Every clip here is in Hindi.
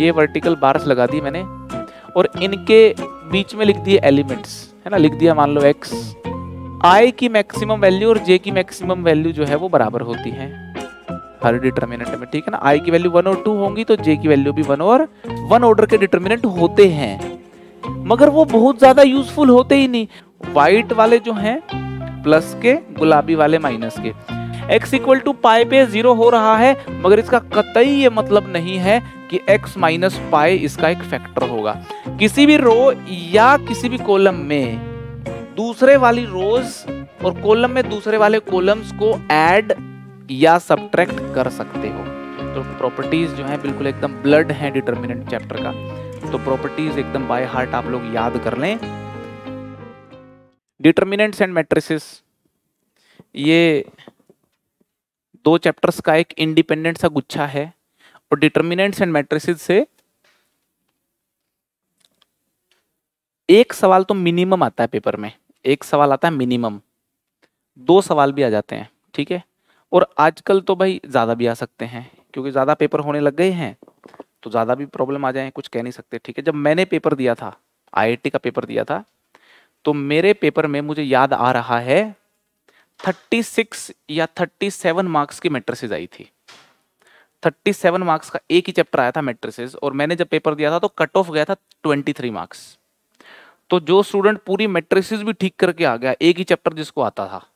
ये वर्टिकल बार्स लगा दी मैंने और इनके बीच में लिख दिए एलिमेंट्स है ना लिख दिया मान लो एक्स आई की मैक्सिमम वैल्यू और जे की मैक्सिमम वैल्यू जो है वो बराबर होती है हर डिटर्मिनेंट में ठीक है ना आई की वैल्यू वन और टू होंगी तो जे की वैल्यू भी वन और वन ऑर्डर के डिटर्मिनेंट होते हैं मगर वो बहुत ज़्यादा यूजफुल होते ही नहीं व्हाइट वाले जो हैं प्लस के गुलाबी वाले माइनस के एक्स इक्वल टू पाई पे जीरो हो रहा है मगर इसका कतई ये मतलब नहीं है कि x माइनस पाए इसका एक फैक्टर होगा किसी भी रो या किसी भी कॉलम में दूसरे वाली रोज और कॉलम में दूसरे वाले कॉलम्स को ऐड या सब्ट्रैक्ट कर सकते हो तो प्रॉपर्टीज जो है बिल्कुल एकदम ब्लड है डिटर्मिनेंट चैप्टर का तो प्रॉपर्टीज एकदम बाय हार्ट आप लोग याद कर लें डिटर्मिनेंट्स एंड मैट्रिसेस ये दो चैप्टर्स का एक इंडिपेंडेंट सा गुच्छा है और डिटर्मिनेंट्स एंड मैट्रिसेस से एक सवाल तो मिनिमम आता है पेपर में एक सवाल आता है मिनिमम दो सवाल भी आ जाते हैं ठीक है और आजकल तो भाई ज़्यादा भी आ सकते हैं क्योंकि ज़्यादा पेपर होने लग गए हैं तो ज़्यादा भी प्रॉब्लम आ जाए कुछ कह नहीं सकते ठीक है जब मैंने पेपर दिया था आई का पेपर दिया था तो मेरे पेपर में मुझे याद आ रहा है 36 या 37 मार्क्स की मेट्रिस आई थी थर्टी सेवन मार्क्स का एक ही चैप्टर आया था मेट्रिसेस और मैंने जब पेपर दिया था तो कट ऑफ गया था ट्वेंटी थ्री मार्क्स तो जो स्टूडेंट पूरी मेट्रिसेस भी ठीक करके आ गया एक ही चैप्टर जिसको आता था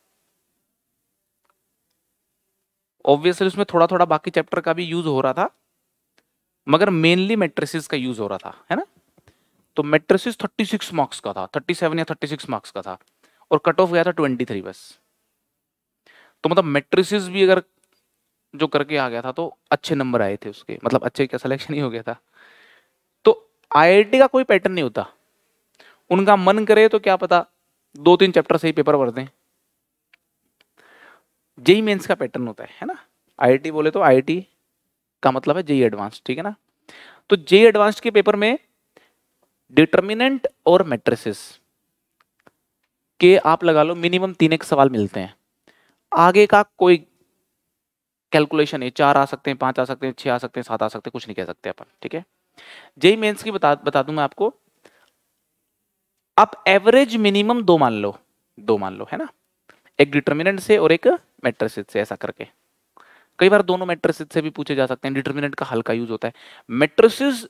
ऑब्वियसली उसमें थोड़ा थोड़ा बाकी चैप्टर का भी यूज हो रहा था मगर मेनली मेट्रिसेस का यूज हो रहा था है ना तो थर्टी सिक्स मार्क्स का था थर्टी सेवन या थर्टी सिक्स मार्क्स का था और कट ऑफ गया था ट्वेंटी थ्री बस तो मतलब मेट्रिसेस भी अगर जो करके आ गया था तो अच्छे नंबर आए थे उसके मतलब अच्छे क्या सिलेक्शन ही हो गया था तो आईआईटी का कोई पैटर्न नहीं होता उनका मन करे तो क्या पता दो तीन चैप्टर से ही पेपर भर दें जेई मेंस का पैटर्न होता है है ना आईआईटी बोले तो आईआईटी का मतलब है जेई एडवांस ठीक है ना तो जेई एडवांस के पेपर में डिटर्मिनेंट और मैट्रिसेस के आप लगा लो मिनिमम तीन एक सवाल मिलते हैं आगे का कोई कैलकुलेशन है चार आ सकते हैं पांच आ सकते हैं छह आ सकते हैं सात आ सकते हैं कुछ नहीं कह सकते अपन ठीक है जेई मेन्स की बता बता दूं मैं आपको आप एवरेज मिनिमम दो मान लो दो मान लो है ना एक डिटर्मिनेंट से और एक मेट्रिसिस से ऐसा करके कई बार दोनों मेट्रिसिस से भी पूछे जा सकते हैं डिटर्मिनेंट का हल्का यूज होता है मेट्रसिस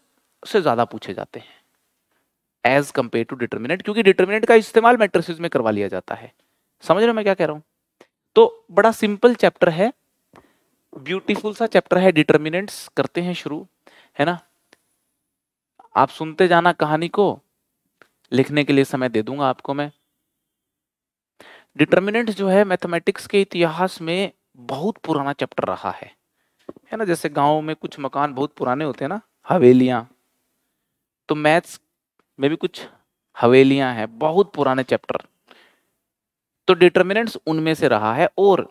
से ज्यादा पूछे जाते हैं एज कंपेयर टू डिटर्मिनेंट क्योंकि डिटर्मिनेंट का इस्तेमाल मेट्रिसिस में करवा लिया जाता है समझ रहे हो मैं क्या कह रहा हूं तो बड़ा सिंपल चैप्टर है ब्यूटीफुल सा चैप्टर है डिटर्मिनेंट्स करते हैं शुरू है ना आप सुनते जाना कहानी को लिखने के लिए समय दे दूंगा आपको मैं डिटर्मिनेंट जो है मैथमेटिक्स के इतिहास में बहुत पुराना चैप्टर रहा है है ना जैसे गाँव में कुछ मकान बहुत पुराने होते हैं ना हवेलियां तो मैथ्स में भी कुछ हवेलियां हैं बहुत पुराने चैप्टर तो डिटर्मिनेंट्स उनमें से रहा है और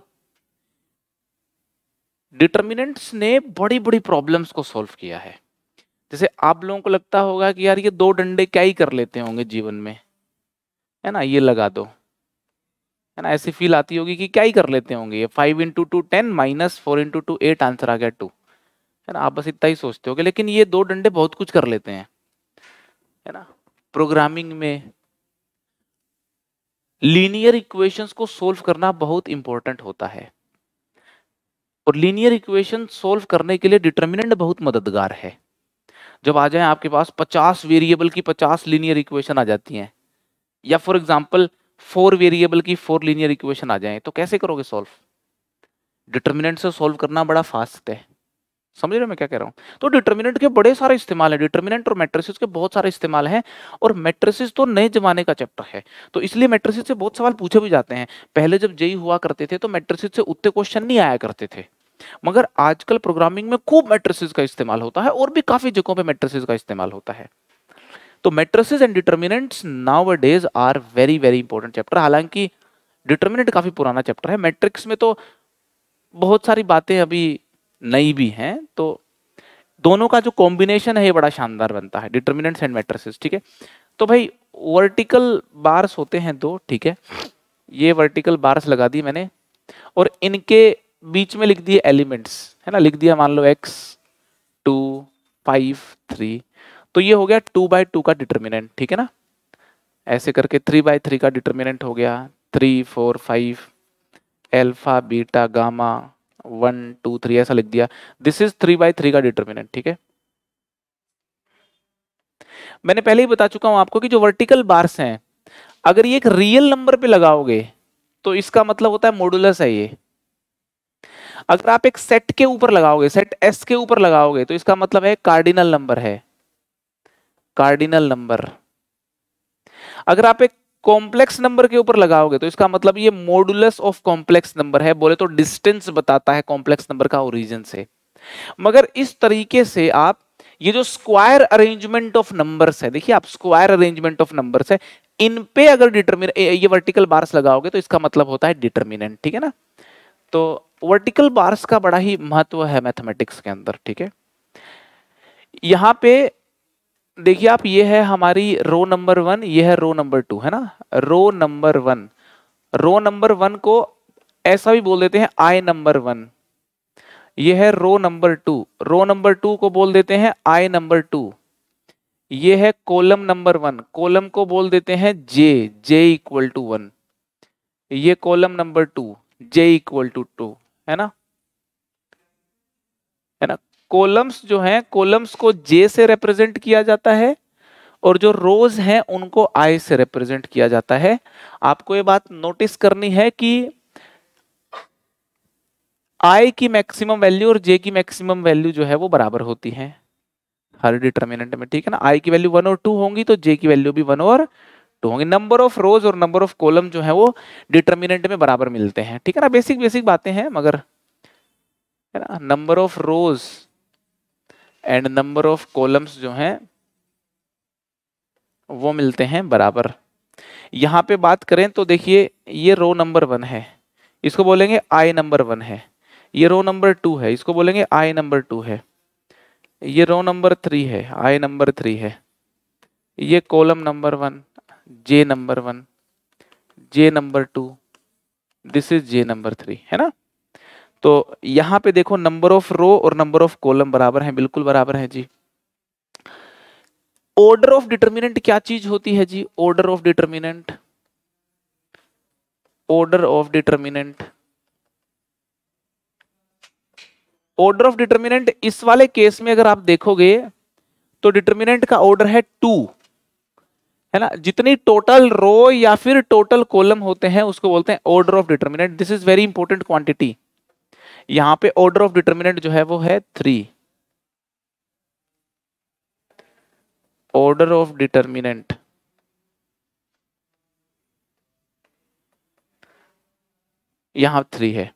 डिटर्मिनेंट्स ने बड़ी बड़ी प्रॉब्लम्स को सॉल्व किया है जैसे आप लोगों को लगता होगा कि यार ये दो डंडे क्या ही कर लेते होंगे जीवन में है ना ये लगा दो है ना ऐसी फील आती होगी कि क्या ही कर लेते होंगे ये five into two ten minus four into two eight answer आ गया टू है ना आप बस इतना ही सोचते होगे लेकिन ये दो डंडे बहुत कुछ कर लेते हैं है ना प्रोग्रामिंग में लीनियर इक्वेशंस को सोल्व करना बहुत इंपॉर्टेंट होता है और लीनियर इक्वेशन सोल्व करने के लिए डिटर्मिनेंट बहुत मददगार है जब आ जाए आपके पास 50 वेरिएबल की 50 लीनियर इक्वेशन आ जाती हैं या फॉर एग्जांपल फोर वेरिएबल की फोर लीनियर इक्वेशन आ जाए तो कैसे करोगे सोल्व डिटर्मिनेंट से सोल्व करना बड़ा फास्ट है समझ रहे हो मैं क्या कह रहा हूँ तो डिटर्मिनेंट के बड़े सारे इस्तेमाल हैं डिटर्मिनेंट और मैट्रिसिस के बहुत सारे इस्तेमाल हैं और मैट्रिसिस तो नए जमाने का चैप्टर है तो इसलिए मैट्रिसिस से बहुत सवाल पूछे भी जाते हैं पहले जब जेई हुआ करते थे तो मैट्रिसिस से उतने क्वेश्चन नहीं आया करते थे मगर आजकल प्रोग्रामिंग में खूब मैट्रिसेस का इस्तेमाल होता है और भी काफ़ी जगहों पे मैट्रिसेस का इस्तेमाल होता है तो matrices and determinants nowadays are very very important chapter हालांकि डिटर्मिनेंट काफ़ी पुराना चैप्टर है मैट्रिक्स में तो बहुत सारी बातें अभी नई भी हैं तो दोनों का जो कॉम्बिनेशन है ये बड़ा शानदार बनता है डिटर्मिनेंट्स एंड मैट्रिसेस ठीक है तो भाई वर्टिकल बार्स होते हैं दो ठीक है ये वर्टिकल बार्स लगा दी मैंने और इनके बीच में लिख दिए एलिमेंट्स है ना लिख दिया मान लो एक्स टू फाइव थ्री तो ये हो गया टू बाई टू का डिटर्मिनेंट ठीक है ना ऐसे करके थ्री बाई थ्री का डिटर्मिनेंट हो गया three four five alpha beta gamma one two three ऐसा लिख दिया this is three by three का डिटर्मिनेंट ठीक है मैंने पहले ही बता चुका हूं आपको कि जो वर्टिकल बार्स हैं अगर ये एक रियल नंबर पे लगाओगे तो इसका मतलब होता है मोडुलस है ये अगर आप एक सेट के ऊपर लगाओगे सेट एस के ऊपर लगाओगे तो इसका मतलब है कार्डिनल नंबर है कार्डिनल नंबर अगर आप एक कॉम्प्लेक्स नंबर के ऊपर लगाओगे तो इसका मतलब ये मोडुलस ऑफ कॉम्प्लेक्स नंबर है बोले तो डिस्टेंस बताता है कॉम्प्लेक्स नंबर का ओरिजिन से मगर इस तरीके से आप ये जो स्क्वायर अरेंजमेंट ऑफ नंबर्स है देखिए आप स्क्वायर अरेंजमेंट ऑफ नंबर्स है इन पे अगर डिटर्मिन ये वर्टिकल बार्स लगाओगे तो इसका मतलब होता है डिटरमिनेंट ठीक है ना तो वर्टिकल बार्स का बड़ा ही महत्व है मैथमेटिक्स के अंदर ठीक है यहाँ पे देखिए आप ये है हमारी रो नंबर वन ये है रो नंबर टू है ना row number one row number one को ऐसा भी बोल देते हैं आई नंबर वन ये है row number two row number two को बोल देते हैं आई नंबर टू ये है कॉलम नंबर वन कॉलम को बोल देते हैं j j equal to one ये column number two j equal to two है ना है ना कोलम्स जो हैं कोलम्स को जे से रिप्रेजेंट किया जाता है और जो रोज हैं उनको आई से रिप्रेजेंट किया जाता है आपको ये बात नोटिस करनी है कि आई की मैक्सिमम वैल्यू और जे की मैक्सिमम वैल्यू जो है वो बराबर होती है हर डिटर्मिनेंट में ठीक है ना आई की वैल्यू वन और टू होंगी तो जे की वैल्यू भी वन और टू तो होंगे नंबर ऑफ रोज और नंबर ऑफ कॉलम जो है वो डिटर्मिनेंट में बराबर मिलते हैं ठीक है ना बेसिक बेसिक बातें हैं मगर है ना number of rows and number of columns जो हैं वो मिलते हैं बराबर यहां पे बात करें तो देखिए ये रो नंबर वन है इसको बोलेंगे आई नंबर वन है ये रो नंबर टू है इसको बोलेंगे आई नंबर टू है ये रो नंबर थ्री है आई नंबर थ्री है ये column number one j number one j number two this is j number three है ना तो यहां पे देखो नंबर ऑफ रो और नंबर ऑफ कॉलम बराबर हैं बिल्कुल बराबर है जी ऑर्डर ऑफ डिटर्मिनेंट क्या चीज होती है जी order of determinant order of determinant order of determinant इस वाले केस में अगर आप देखोगे तो डिटर्मिनेंट का ऑर्डर है टू है ना जितनी टोटल रो या फिर टोटल कॉलम होते हैं उसको बोलते हैं order of determinant this is very important quantity यहां पे ऑर्डर ऑफ डिटर्मिनेंट जो है वो है थ्री ऑर्डर ऑफ डिटर्मिनेंट यहां थ्री है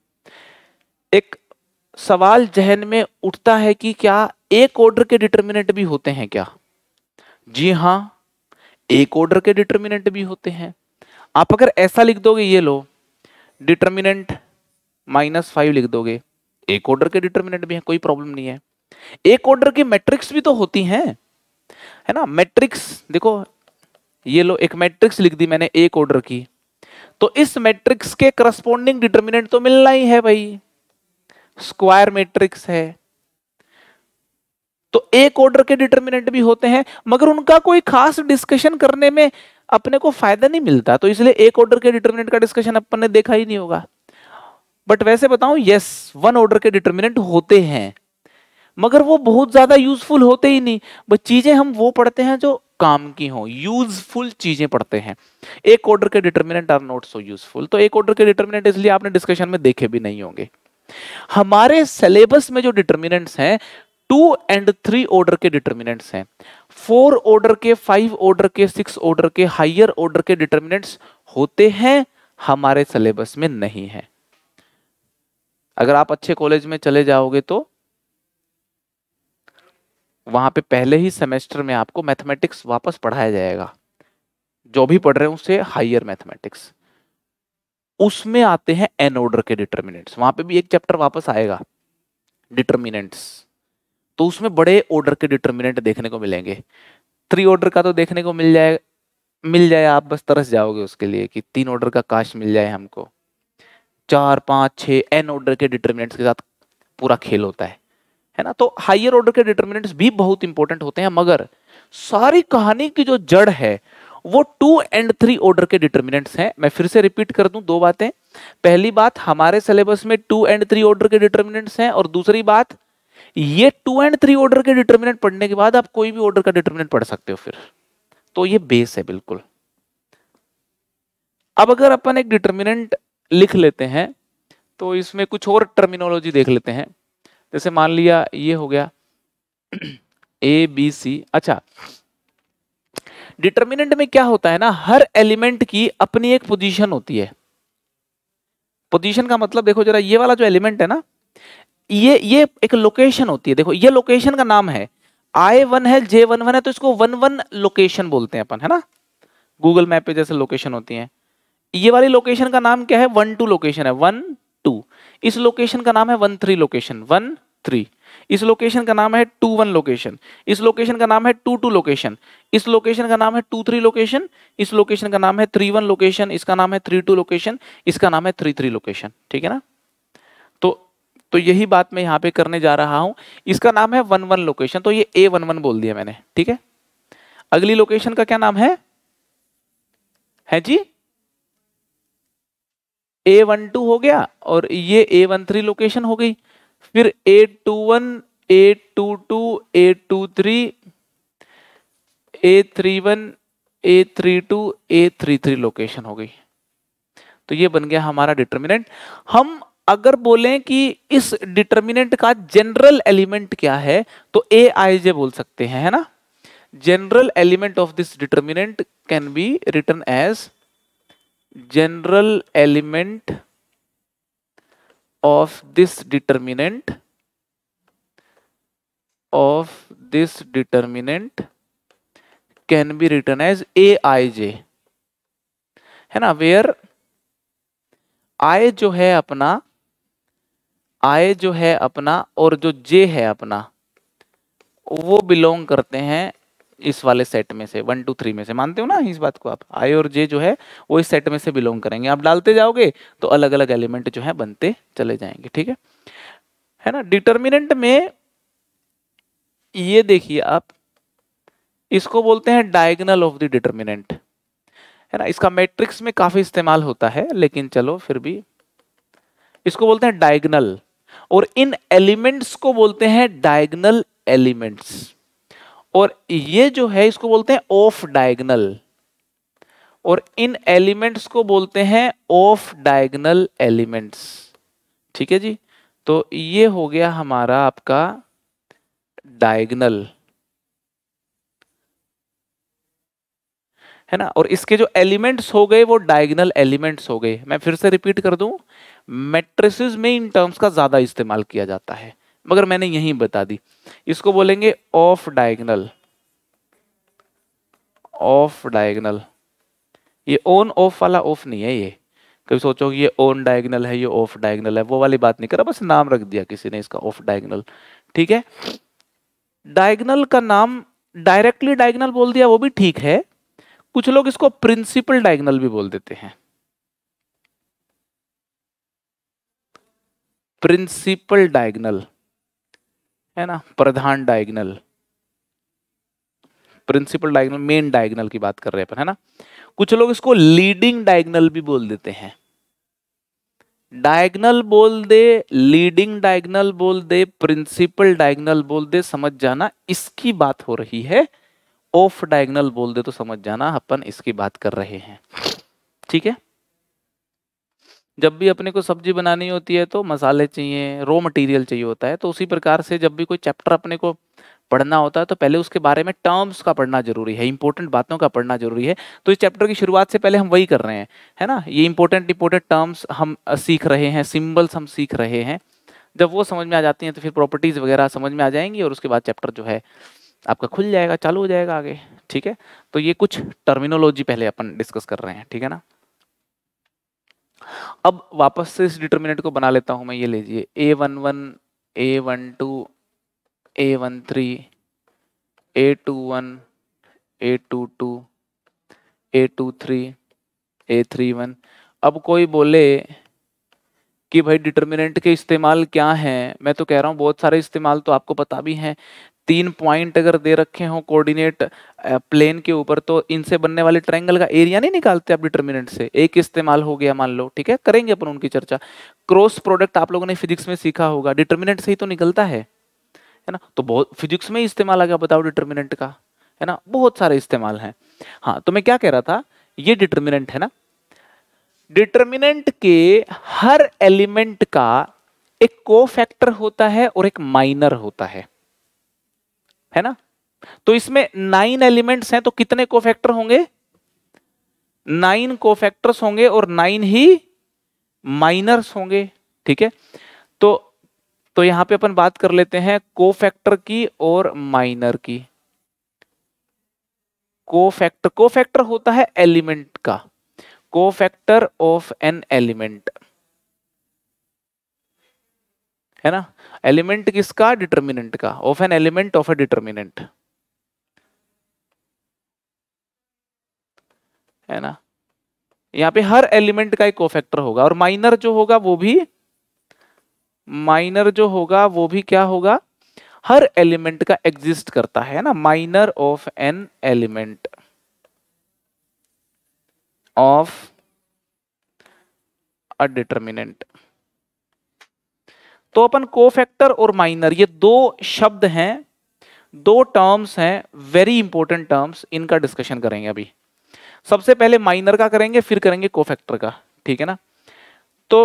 एक सवाल जहन में उठता है कि क्या एक ऑर्डर के डिटर्मिनेंट भी होते हैं क्या जी हां एक ऑर्डर के डिटर्मिनेंट भी होते हैं आप अगर ऐसा लिख दोगे ये लो डिटर्मिनेंट माइनस फाइव लिख दोगे एक ऑर्डर के डिटर्मिनेंट भी है कोई प्रॉब्लम नहीं है एक ऑर्डर की मैट्रिक्स भी तो होती हैं है ना मैट्रिक्स देखो ये लो एक मैट्रिक्स लिख दी मैंने एक ऑर्डर की तो इस मैट्रिक्स के करस्पोंडिंग डिटर्मिनेंट तो मिलना ही है भाई स्क्वायर मैट्रिक्स है तो एक ऑर्डर के डिटर्मिनेंट भी होते हैं मगर उनका कोई खास डिस्कशन करने में अपने को फायदा नहीं मिलता तो इसलिए एक ऑर्डर के डिटर्मिनेंट का डिस्कशन अपन ने देखा ही नहीं होगा बट वैसे बताऊं यस वन ऑर्डर के डिटर्मिनेंट होते हैं मगर वो बहुत ज्यादा यूजफुल होते ही नहीं बस चीजें हम वो पढ़ते हैं जो काम की हो यूजफुल चीजें पढ़ते हैं एक ऑर्डर के determinant are not so useful तो एक ऑर्डर के डिटर्मिनेंट इसलिए आपने डिस्कशन में देखे भी नहीं होंगे हमारे सिलेबस में जो डिटर्मिनेंट्स हैं टू एंड थ्री ऑर्डर के डिटर्मिनेंट्स हैं फोर ऑर्डर के फाइव ऑर्डर के सिक्स ऑर्डर के हाइयर ऑर्डर के डिटर्मिनेंट्स होते हैं हमारे सिलेबस में नहीं है अगर आप अच्छे कॉलेज में चले जाओगे तो वहां पे पहले ही सेमेस्टर में आपको मैथमेटिक्स वापस पढ़ाया जाएगा जो भी पढ़ रहे हैं उसे हाइयर मैथमेटिक्स उसमें आते हैं एन ऑर्डर के डिटर्मिनेंट्स वहां पे भी एक चैप्टर वापस आएगा डिटर्मिनेंट्स तो उसमें बड़े ऑर्डर के डिटर्मिनेंट देखने को मिलेंगे थ्री ऑर्डर का तो देखने को मिल जाए मिल जाए आप बस तरस जाओगे उसके लिए कि तीन ऑर्डर का काश मिल जाए हमको चार पाँच छः एन ऑर्डर के डिटर्मिनेंट्स के साथ पूरा खेल होता है है ना तो हाइयर ऑर्डर के डिटर्मिनेंट्स भी बहुत इंपॉर्टेंट होते हैं मगर सारी कहानी की जो जड़ है वो टू एंड थ्री ऑर्डर के डिटर्मिनेंट्स हैं मैं फिर से रिपीट कर दूं दो बातें पहली बात हमारे सिलेबस में टू एंड थ्री ऑर्डर के डिटर्मिनेंट्स हैं और दूसरी बात ये टू एंड थ्री ऑर्डर के डिटर्मिनेंट पढ़ने के बाद आप कोई भी ऑर्डर का डिटर्मिनेंट पढ़ सकते हो फिर तो ये बेस है बिल्कुल अब अगर अपन एक डिटर्मिनेंट लिख लेते हैं तो इसमें कुछ और टर्मिनोलॉजी देख लेते हैं जैसे मान लिया ये हो गया ए बी सी अच्छा डिटर्मिनेंट में क्या होता है ना हर एलिमेंट की अपनी एक पोजीशन होती है पोजीशन का मतलब देखो जरा ये वाला जो एलिमेंट है ना ये ये एक लोकेशन होती है देखो ये लोकेशन का नाम है आई वन है जे वन वन है तो इसको वन वन लोकेशन बोलते हैं अपन है ना गूगल मैप पे जैसे लोकेशन होती है ये वाली लोकेशन का नाम क्या है वन टू लोकेशन है वन टू इस लोकेशन का नाम है one three location one three इस लोकेशन का नाम है टू वन लोकेशन इस लोकेशन का नाम है टू टू लोकेशन इस लोकेशन का नाम है टू थ्री लोकेशन इस लोकेशन का नाम है थ्री वन लोकेशन इसका नाम है थ्री टू लोकेशन इसका नाम है थ्री थ्री लोकेशन ठीक है ना तो यही बात मैं यहाँ पे करने जा रहा हूं इसका नाम है वन वन लोकेशन तो ये ए वन वन बोल दिया मैंने ठीक है अगली लोकेशन का क्या नाम है है जी ए वन टू हो गया और ये ए वन थ्री लोकेशन हो गई फिर a two one A two two A two three A three one A three two A three three location हो गई तो ये बन गया हमारा डिटर्मिनेंट हम अगर बोलें कि इस डिटर्मिनेंट का जनरल एलिमेंट क्या है तो ए आई जे बोल सकते हैं है ना general element of this determinant can be written as general element of this determinant of this determinant can be written as a I j है ना वेयर आई जो है अपना आय जो है अपना और जो जे है अपना वो बिलोंग करते हैं इस वाले सेट में से वन टू थ्री में से मानते हो ना इस बात को आप आई और जे जो है वो इस सेट में से बिलोंग करेंगे आप डालते जाओगे तो अलग अलग एलिमेंट जो है बनते चले जाएंगे ठीक है है ना डिटर्मिनेंट में ये देखिए आप इसको बोलते हैं डायगनल ऑफ द डिटर्मिनेंट है ना इसका मैट्रिक्स में काफी इस्तेमाल होता है लेकिन चलो फिर भी इसको बोलते हैं डायगनल और इन एलिमेंट्स को बोलते हैं डायगनल एलिमेंट्स और ये जो है इसको बोलते हैं ऑफ डायगनल और इन एलिमेंट्स को बोलते हैं ऑफ डायगनल एलिमेंट्स ठीक है जी तो ये हो गया हमारा आपका डायगनल है ना और इसके जो एलिमेंट्स हो गए वो डायगनल एलिमेंट्स हो गए मैं फिर से रिपीट कर दूं मेट्रिसेस में इन टर्म्स का ज़्यादा इस्तेमाल किया जाता है मगर मैंने यही बता दी इसको बोलेंगे ऑफ डायगनल ऑफ डायगनल ये ऑन ऑफ वाला ऑफ नहीं है ये कभी सोचो ये ऑन डायगनल है ये ऑफ डायगनल है वो वाली बात नहीं करा बस नाम रख दिया किसी ने इसका ऑफ डायगनल ठीक है डायगनल का नाम डायरेक्टली डायगनल बोल दिया वो भी ठीक है कुछ लोग इसको प्रिंसिपल डायगनल भी बोल देते हैं प्रिंसिपल डायगनल है ना प्रधान diagonal principal diagonal main diagonal की बात कर रहे हैं अपन है ना कुछ लोग इसको लीडिंग डायगनल भी बोल देते हैं डायगनल बोल दे लीडिंग डायगनल बोल दे प्रिंसिपल डायगनल बोल दे समझ जाना इसकी बात हो रही है ऑफ डायगनल बोल दे तो समझ जाना अपन इसकी बात कर रहे हैं ठीक है जब भी अपने को सब्जी बनानी होती है तो मसाले चाहिए रॉ मटेरियल चाहिए होता है तो उसी प्रकार से जब भी कोई चैप्टर अपने को पढ़ना होता है तो पहले उसके बारे में टर्म्स का पढ़ना जरूरी है इंपॉर्टेंट बातों का पढ़ना जरूरी है तो इस चैप्टर की शुरुआत से पहले हम वही कर रहे हैं है ना ये इंपॉर्टेंट इंपॉर्टेंट टर्म्स हम सीख रहे हैं सिम्बल्स हम सीख रहे हैं जब वो समझ में आ जाती हैं तो फिर प्रॉपर्टीज़ वगैरह समझ में आ जाएंगी और उसके बाद चैप्टर जो है आपका खुल जाएगा चालू हो जाएगा आगे ठीक है तो ये कुछ टर्मिनोलॉजी पहले अपन डिस्कस कर रहे हैं ठीक है ना अब वापस से इस डिटर्मिनेंट को बना लेता हूं मैं ये लीजिए a one one A one two A one three A two one A two two A two three A three one अब कोई बोले कि भाई डिटर्मिनेंट के इस्तेमाल क्या हैं मैं तो कह रहा हूँ बहुत सारे इस्तेमाल तो आपको पता भी हैं तीन पॉइंट अगर दे रखे हों कोऑर्डिनेट प्लेन के ऊपर तो इनसे बनने वाले ट्रायंगल का एरिया नहीं निकालते आप डिटर्मिनेंट से एक इस्तेमाल हो गया मान लो ठीक है करेंगे अपन उनकी चर्चा क्रॉस प्रोडक्ट आप लोगों ने फिजिक्स में सीखा होगा डिटर्मिनेंट से ही तो निकलता है है ना तो बहुत फिजिक्स में इस्तेमाल आ गया बताओ डिटर्मिनेंट का है ना बहुत सारे इस्तेमाल है हाँ तो मैं क्या कह रहा था ये डिटर्मिनेंट है ना डिटर्मिनेंट के हर एलिमेंट का एक को फैक्टर होता है और एक माइनर होता है है ना तो इसमें नाइन एलिमेंट्स हैं तो कितने कोफैक्टर होंगे नाइन कोफैक्टर्स होंगे और नाइन ही माइनर्स होंगे ठीक है तो तो यहां पे अपन बात कर लेते हैं कोफैक्टर की और माइनर की कोफैक्टर कोफैक्टर होता है एलिमेंट का कोफैक्टर ऑफ एन एलिमेंट है ना एलिमेंट किसका डिटर्मिनेंट का of an element of a determinant है ना यहाँ पे हर एलिमेंट का एक कोफैक्टर होगा और माइनर जो होगा वो भी माइनर जो होगा वो भी क्या होगा हर एलिमेंट का एग्जिस्ट करता है ना minor of an element of a determinant तो अपन कोफैक्टर और माइनर ये दो शब्द हैं दो टर्म्स हैं वेरी इंपॉर्टेंट टर्म्स इनका डिस्कशन करेंगे अभी सबसे पहले माइनर का करेंगे फिर करेंगे कोफैक्टर का ठीक है ना तो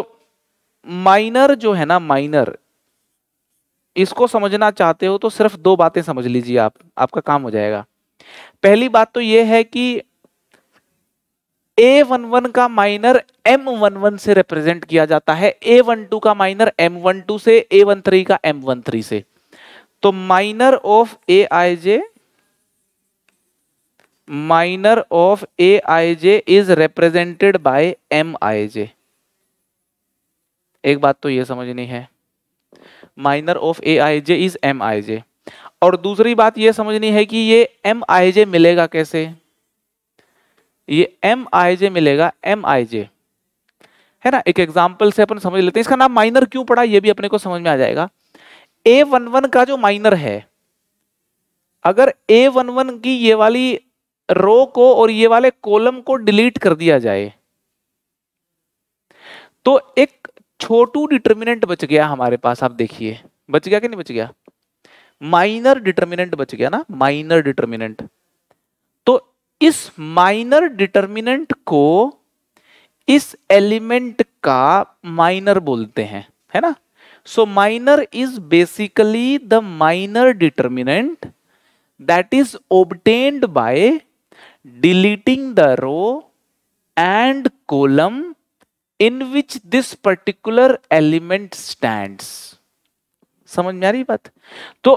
माइनर जो है ना माइनर इसको समझना चाहते हो तो सिर्फ दो बातें समझ लीजिए आप आपका काम हो जाएगा पहली बात तो यह है कि ए वन वन का माइनर एम वन वन से रिप्रेजेंट किया जाता है ए वन टू का माइनर एम वन टू से ए वन थ्री का एम वन थ्री से तो minor of A I j minor of A I J is represented by m I j एक बात तो ये समझनी है minor of A I J is m I j और दूसरी बात ये समझनी है कि ये एम आई जे मिलेगा कैसे ये एम आई जे मिलेगा एम आई जे है ना एक एग्जाम्पल से अपन समझ लेते हैं इसका नाम माइनर क्यों पड़ा ये भी अपने को समझ में आ जाएगा ए वन वन का जो माइनर है अगर ए वन वन की ये वाली रो को और ये वाले कॉलम को डिलीट कर दिया जाए तो एक छोटू डिटर्मिनेंट बच गया हमारे पास आप देखिए बच गया कि नहीं बच गया माइनर डिटर्मिनेंट बच गया ना माइनर डिटर्मिनेंट तो इस माइनर डिटर्मिनेंट को इस एलिमेंट का माइनर बोलते हैं है ना so minor is basically the minor determinant that is obtained by deleting the row and column in which this particular element stand समझ में आ रही बात तो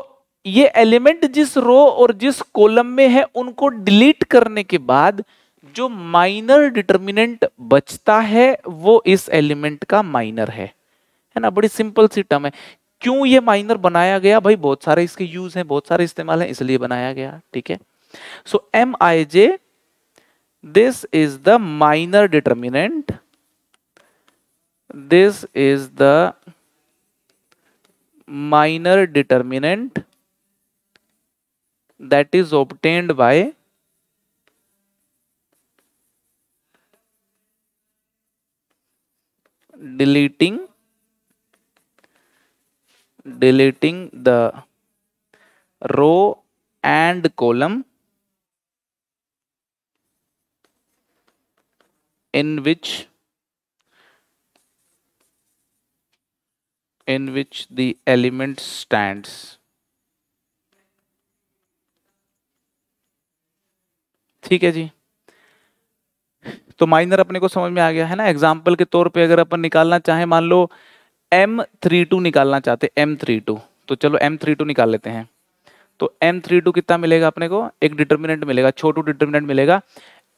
ये एलिमेंट जिस रो और जिस कॉलम में है उनको डिलीट करने के बाद जो माइनर डिटर्मिनेंट बचता है वो इस एलिमेंट का माइनर है है ना बड़ी सिंपल सी टर्म है क्यों ये माइनर बनाया गया भाई बहुत सारे इसके यूज हैं बहुत सारे इस्तेमाल हैं इसलिए बनाया गया ठीक है so M I J this is the minor determinant this is the minor determinant that is obtained by deleting deleting the row and column in which in which the element stands ठीक है जी तो माइनर अपने को समझ में आ गया है ना एग्जाम्पल के तौर पे अगर अपन निकालना चाहे मान लो एम थ्री टू निकालना चाहते एम थ्री टू तो चलो एम थ्री टू निकाल लेते हैं तो एम थ्री टू कितना मिलेगा अपने को एक डिटर्मिनेंट मिलेगा छोटू डिटर्मिनेंट मिलेगा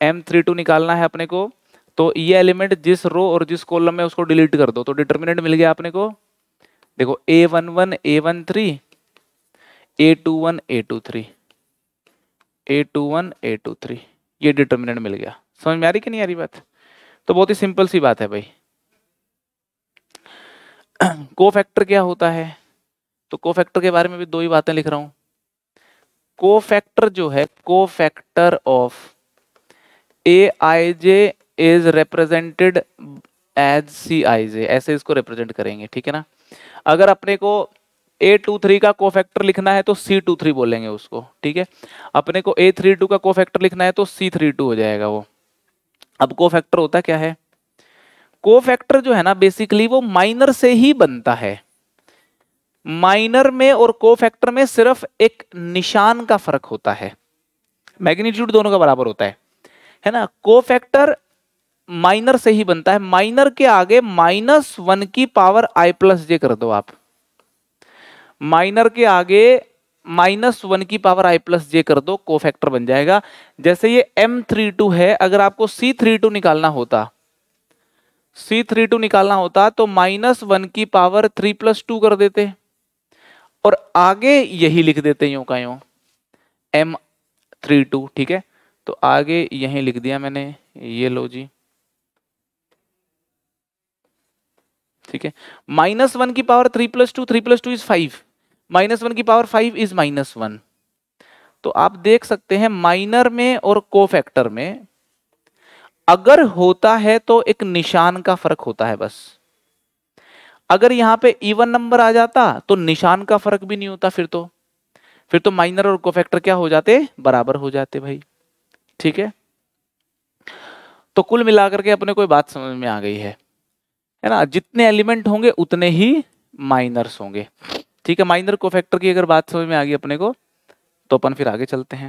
एम थ्री टू निकालना है अपने को तो ये एलिमेंट जिस रो और जिस कॉलम में उसको डिलीट कर दो तो डिटर्मिनेंट मिल गया अपने को देखो A one one A one three A two one A two three A two one A two three ये डिटर्मिनेंट मिल गया समझ में आ रही कि नहीं आ रही बात तो बहुत ही सिंपल सी बात है भाई को फैक्टर क्या होता है तो को फैक्टर के बारे में भी दो ही बातें लिख रहा हूं को फैक्टर जो है को factor of A I J is represented as C I J ऐसे इसको रिप्रेजेंट करेंगे ठीक है ना अगर अपने को ए टू थ्री का कोफैक्टर लिखना है तो सी टू थ्री बोलेंगे उसको ठीक है अपने को ए थ्री टू का कोफैक्टर लिखना है तो सी थ्री टू हो जाएगा वो अब कोफैक्टर होता क्या है कोफैक्टर जो है ना बेसिकली वो माइनर से ही बनता है माइनर में और कोफैक्टर में सिर्फ एक निशान का फर्क होता है मैग्नीट्यूड दोनों का बराबर होता है है ना कोफैक्टर माइनर से ही बनता है माइनर के आगे माइनस वन की पावर आई प्लस जे कर दो आप माइनर के आगे माइनस वन की पावर आई प्लस जे कर दो को फैक्टर बन जाएगा जैसे ये एम थ्री टू है अगर आपको सी थ्री टू निकालना होता सी थ्री टू निकालना होता तो माइनस वन की पावर थ्री प्लस टू कर देते और आगे यही लिख देते यूं का यूं एम थ्री टू ठीक है तो आगे यही लिख दिया मैंने ये लो जी ठीक है माइनस वन की power three plus two three plus two is five minus one की power five is minus one तो आप देख सकते हैं माइनर में और को फैक्टर में अगर होता है तो एक निशान का फर्क होता है बस अगर यहां पे इवन नंबर आ जाता तो निशान का फर्क भी नहीं होता फिर तो फिर तो माइनर और को फैक्टर क्या हो जाते बराबर हो जाते भाई ठीक है तो कुल मिलाकर के अपने कोई बात समझ में आ गई है है ना जितने एलिमेंट होंगे उतने ही माइनर्स होंगे ठीक है माइनर कोफैक्टर की अगर बात समझ में आ गई अपने को तो अपन फिर आगे चलते हैं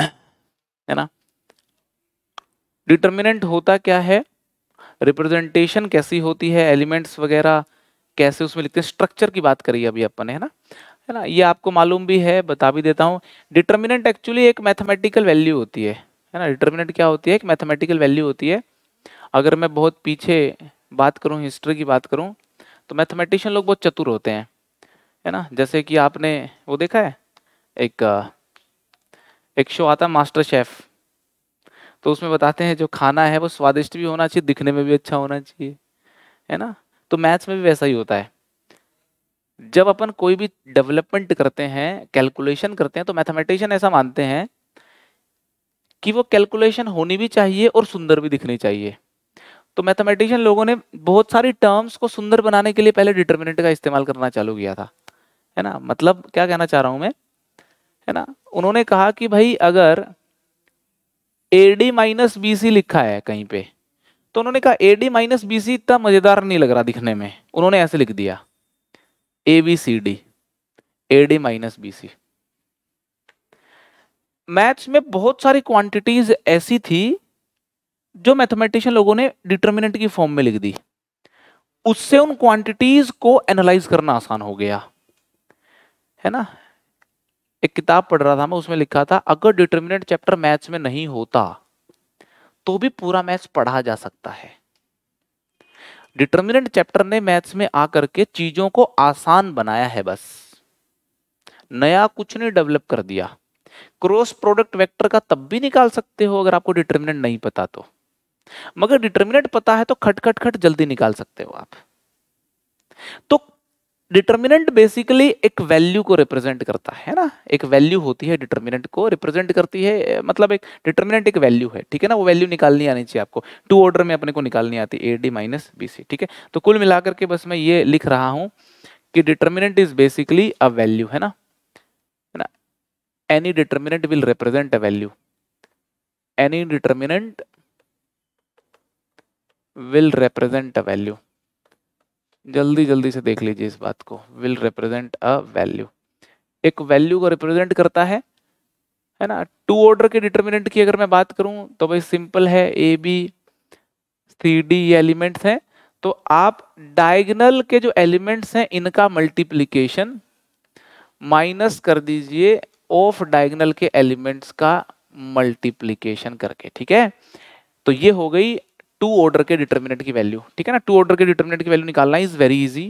है ना डिटर्मिनेंट होता क्या है रिप्रेजेंटेशन कैसी होती है एलिमेंट्स वगैरह कैसे उसमें लिखते हैं स्ट्रक्चर की बात करिए अभी अपन है ना है ना ये आपको मालूम भी है बता भी देता हूँ डिटर्मिनेंट एक्चुअली एक मैथमेटिकल वैल्यू होती है है ना डिटर्मिनेंट क्या होती है एक मैथमेटिकल वैल्यू होती है अगर मैं बहुत पीछे बात करूँ हिस्ट्री की बात करूँ तो मैथमेटिशियन लोग बहुत चतुर होते हैं है ना जैसे कि आपने वो देखा है एक एक शो आता है मास्टर शेफ़ तो उसमें बताते हैं जो खाना है वो स्वादिष्ट भी होना चाहिए दिखने में भी अच्छा होना चाहिए है ना तो मैथ्स में भी वैसा ही होता है जब अपन कोई भी डेवलपमेंट करते हैं कैलकुलेशन करते हैं तो मैथमेटिशियन ऐसा मानते हैं कि वो कैलकुलेशन होनी भी चाहिए और सुंदर भी दिखनी चाहिए तो मैथमेटिशियन लोगों ने बहुत सारी टर्म्स को सुंदर बनाने के लिए पहले डिटर्मिनेंट का इस्तेमाल करना चालू किया था है ना मतलब क्या कहना चाह रहा हूं मैं है ना उन्होंने कहा कि भाई अगर A D minus B C लिखा है कहीं पे तो उन्होंने कहा A D minus B C इतना मज़ेदार नहीं लग रहा दिखने में उन्होंने ऐसे लिख दिया A B C D A D minus B C maths में बहुत सारी क्वांटिटीज ऐसी थी जो मैथमेटिशियन लोगों ने डिटर्मिनेंट की फॉर्म में लिख दी उससे उन क्वांटिटीज को एनालाइज करना आसान हो गया है ना एक किताब पढ़ रहा था मैं उसमें लिखा था अगर डिटर्मिनेंट चैप्टर मैथ्स में नहीं होता तो भी पूरा मैथ्स पढ़ा जा सकता है डिटर्मिनेंट चैप्टर ने मैथ्स में आकर के चीजों को आसान बनाया है बस नया कुछ नहीं डेवलप कर दिया क्रॉस प्रोडक्ट वेक्टर का तब भी निकाल सकते हो अगर आपको डिटर्मिनेंट नहीं पता तो मगर डिटर्मिनेंट पता है तो खट खट खट जल्दी निकाल सकते हो आप तो डिटर्मिनेंट बेसिकली एक वैल्यू को रिप्रेजेंट करता है ना एक वैल्यू होती है डिटर्मिनेंट को रिप्रेजेंट करती है मतलब एक डिटर्मिनेंट एक वैल्यू है ठीक है ना वो वैल्यू निकालनी आनी चाहिए आपको टू ऑर्डर में अपने को निकालनी आती है A D minus B C ठीक है तो कुल मिलाकर के बस मैं ये लिख रहा हूँ कि determinant is basically a value है ना है ना any determinant will represent a value any determinant will represent a value जल्दी जल्दी से देख लीजिए इस बात को विल रिप्रेजेंट अ वैल्यू एक वैल्यू को रिप्रेजेंट करता है है ना टू ऑर्डर के डिटर्मिनेंट की अगर मैं बात करूं तो भाई सिंपल है ए बी सी डी ये एलिमेंट्स हैं तो आप डायगनल के जो एलिमेंट्स हैं इनका मल्टीप्लीकेशन माइनस कर दीजिए ऑफ डायगनल के एलिमेंट्स का मल्टीप्लीकेशन करके ठीक है तो ये हो गई टू ऑर्डर के डिटर्मिनेंट की वैल्यू ठीक है ना टू ऑर्डर के डिटर्मिनेंट की वैल्यू निकालना इज़ वेरी इजी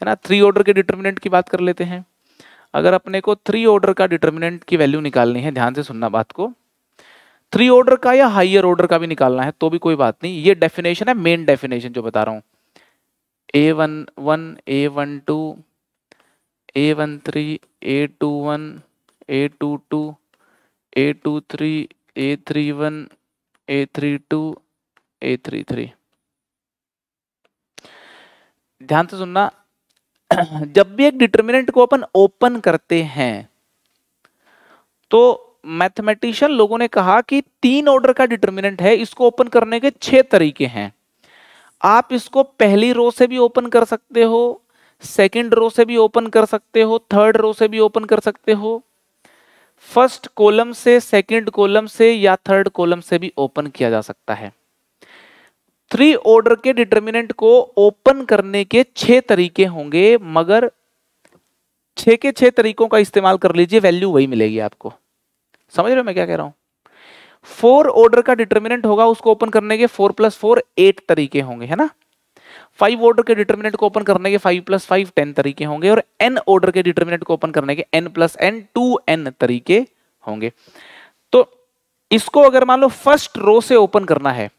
है ना थ्री ऑर्डर के डिटर्मिनेंट की बात कर लेते हैं अगर अपने को थ्री ऑर्डर का डिटर्मिनेंट की वैल्यू निकालनी है ध्यान से सुनना बात को थ्री ऑर्डर का या हाइयर ऑर्डर का भी निकालना है तो भी कोई बात नहीं ये डेफिनेशन है मेन डेफिनेशन जो बता रहा हूँ A one one A one two A one three A two one A two two A two three A three one A three two A three three ध्यान से सुनना जब भी एक डिटर्मिनेंट को अपन ओपन करते हैं तो मैथमेटिशियन लोगों ने कहा कि तीन ऑर्डर का डिटर्मिनेंट है इसको ओपन करने के छह तरीके हैं आप इसको पहली रो से भी ओपन कर सकते हो सेकंड रो से भी ओपन कर सकते हो थर्ड रो से भी ओपन कर सकते हो फर्स्ट कॉलम से सेकंड कॉलम से या थर्ड कॉलम से भी ओपन किया जा सकता है थ्री ऑर्डर के डिटर्मिनेंट को ओपन करने के छह तरीके होंगे मगर छह के छह तरीकों का इस्तेमाल कर लीजिए वैल्यू वही मिलेगी आपको समझ रहे हो मैं क्या कह रहा हूं फोर ऑर्डर का डिटर्मिनेंट होगा उसको ओपन करने के फोर प्लस फोर एट तरीके होंगे है ना फाइव ऑर्डर के डिटर्मिनेंट को ओपन करने के फाइव प्लस फाइव टेन तरीके होंगे और एन ऑर्डर के डिटर्मिनेंट को ओपन करने के N plus N two N तरीके होंगे तो इसको अगर मान लो फर्स्ट रो से ओपन करना है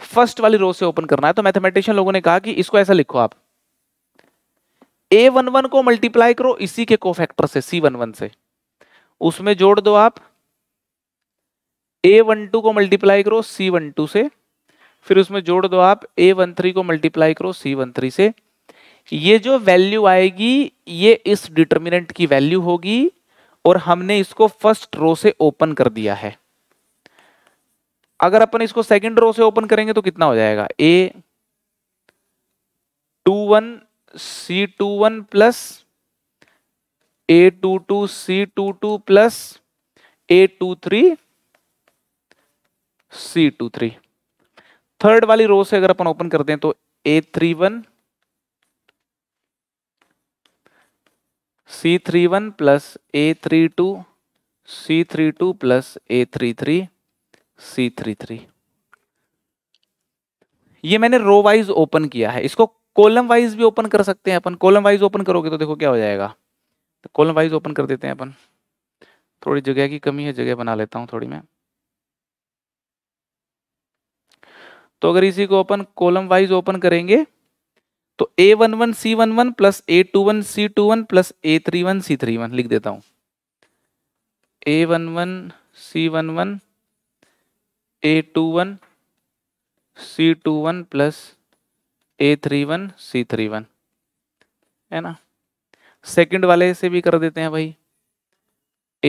फर्स्ट वाली रो से ओपन करना है तो मैथमेटिशियन लोगों ने कहा कि इसको ऐसा लिखो आप ए वन वन को मल्टीप्लाई करो इसी के कोफैक्टर से सी वन वन से उसमें जोड़ दो आप ए वन टू को मल्टीप्लाई करो सी वन टू से फिर उसमें जोड़ दो आप ए वन थ्री को मल्टीप्लाई करो सी वन थ्री से ये जो वैल्यू आएगी ये इस डिटर्मिनेंट की वैल्यू होगी और हमने इसको फर्स्ट रो से ओपन कर दिया है अगर अपन इसको सेकेंड रो से ओपन करेंगे तो कितना हो जाएगा A two one C two one plus A two two C two two plus A two three C two three third वाली रो से अगर अपन ओपन कर दें तो A three one C three one plus A three two C three two plus A three three C three three ये मैंने रो वाइज ओपन किया है इसको कॉलम वाइज भी ओपन कर सकते हैं अपन कॉलम वाइज ओपन करोगे तो देखो क्या हो जाएगा तो कॉलम वाइज ओपन कर देते हैं अपन थोड़ी जगह की कमी है जगह बना लेता हूं थोड़ी मैं तो अगर इसी को अपन कॉलम वाइज ओपन करेंगे तो A one one C one one plus A two one C two one plus A three one C three one लिख देता हूं A one one C one one A two one C two one plus A three one C three one है ना सेकंड वाले से भी कर देते हैं भाई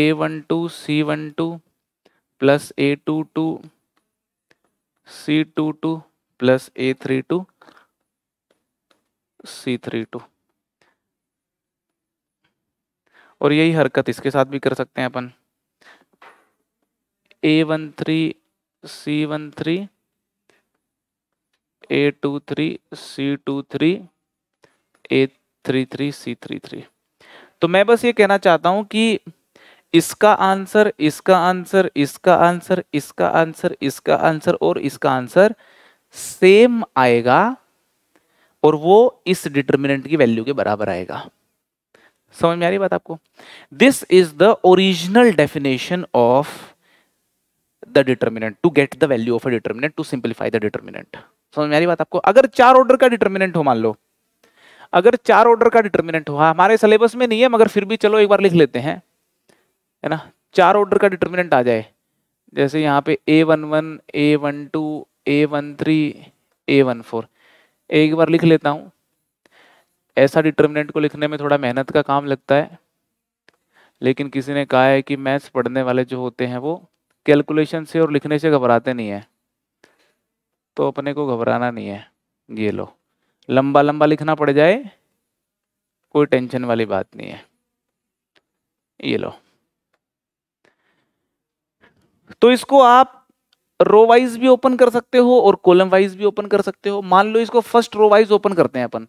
A one two C one two plus A two two C two two plus A three two C three two और यही हरकत इसके साथ भी कर सकते हैं अपन A one three C one three A two three C two three A three three C three three तो मैं बस ये कहना चाहता हूं कि इसका आंसर इसका आंसर इसका आंसर इसका आंसर इसका आंसर और इसका आंसर सेम आएगा और वो इस डिटर्मिनेंट की वैल्यू के बराबर आएगा समझ में आ रही बात आपको this is the original definition of the determinant to get the value of a determinant to simplify the determinant समझ मेरी बात आपको अगर चार ऑर्डर का डिटर्मिनेंट हो मान लो अगर चार ऑर्डर का डिटर्मिनेंट हो हाँ, हमारे सिलेबस में नहीं है मगर फिर भी चलो एक बार लिख लेते हैं है ना चार ऑर्डर का डिटर्मिनेंट आ जाए जैसे यहाँ पे A one one A one two A one three A one four एक बार लिख लेता हूँ ऐसा डिटर्मिनेंट को लिखने में थोड़ा मेहनत का काम लगता है लेकिन किसी ने कहा है कि मैथ्स पढ़ने वाले जो होते हैं वो कैलकुलेशन से और लिखने से घबराते नहीं है तो अपने को घबराना नहीं है ये लो लंबा लंबा लिखना पड़ जाए कोई टेंशन वाली बात नहीं है ये लो तो इसको आप रो वाइज भी ओपन कर सकते हो और कॉलम वाइज भी ओपन कर सकते हो मान लो इसको फर्स्ट रो वाइज ओपन करते हैं अपन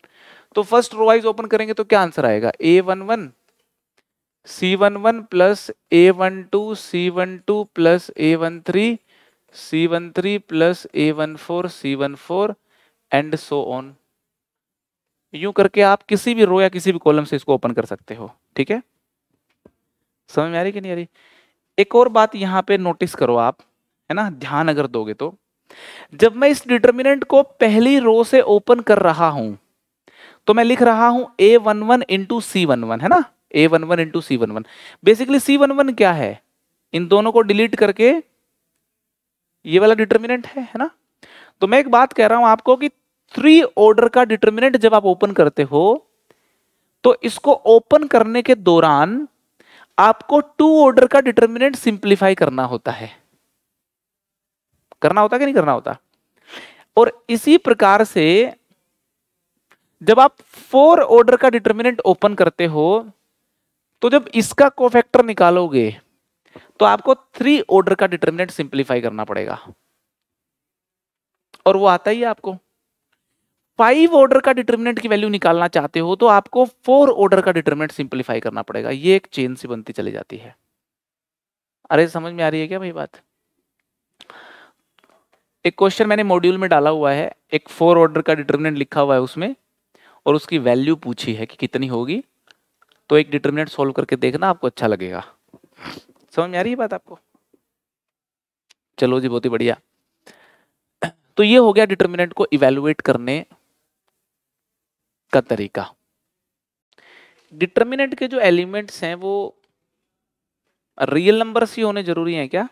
तो फर्स्ट रो वाइज ओपन करेंगे तो क्या आंसर आएगा A one one C one one plus A one two C one two plus A one three C one three plus A one four C one four and so on you करके आप किसी भी रो या किसी भी कॉलम से इसको ओपन कर सकते हो ठीक है समझ में आ रही कि नहीं आ रही एक और बात यहां पे नोटिस करो आप है ना ध्यान अगर दोगे तो जब मैं इस डिटर्मिनेंट को पहली रो से ओपन कर रहा हूं तो मैं लिख रहा हूं A one one into C one one है ना A one one into C one one basically C one one क्या है इन दोनों को डिलीट करके ये वाला डिटर्मिनेंट है है ना तो मैं एक बात कह रहा हूं आपको कि थ्री ऑर्डर का डिटर्मिनेंट जब आप ओपन करते हो तो इसको ओपन करने के दौरान आपको टू ऑर्डर का डिटर्मिनेंट सिंप्लीफाई करना होता है करना होता कि नहीं करना होता और इसी प्रकार से जब आप फोर ऑर्डर का डिटर्मिनेंट ओपन करते हो तो जब इसका कोफैक्टर निकालोगे तो आपको थ्री ऑर्डर का डिटर्मिनेंट सिंप्लीफाई करना पड़ेगा और वो आता ही है आपको फाइव ऑर्डर का डिटर्मिनेंट की वैल्यू निकालना चाहते हो तो आपको फोर ऑर्डर का डिटर्मिनेंट सिंप्लीफाई करना पड़ेगा ये एक चेन सी बनती चली जाती है अरे समझ में आ रही है क्या भाई बात एक क्वेश्चन मैंने मॉड्यूल में डाला हुआ है एक फोर ऑर्डर का डिटर्मिनेंट लिखा हुआ है उसमें और उसकी वैल्यू पूछी है कि कितनी होगी तो एक डिटर्मिनेंट सॉल्व करके देखना आपको अच्छा लगेगा समझ में आ रही है बात आपको चलो जी बहुत ही बढ़िया तो ये हो गया डिटर्मिनेंट को इवेलुएट करने का तरीका डिटर्मिनेंट के जो एलिमेंट्स हैं वो रियल नंबर्स ही होने जरूरी हैं क्या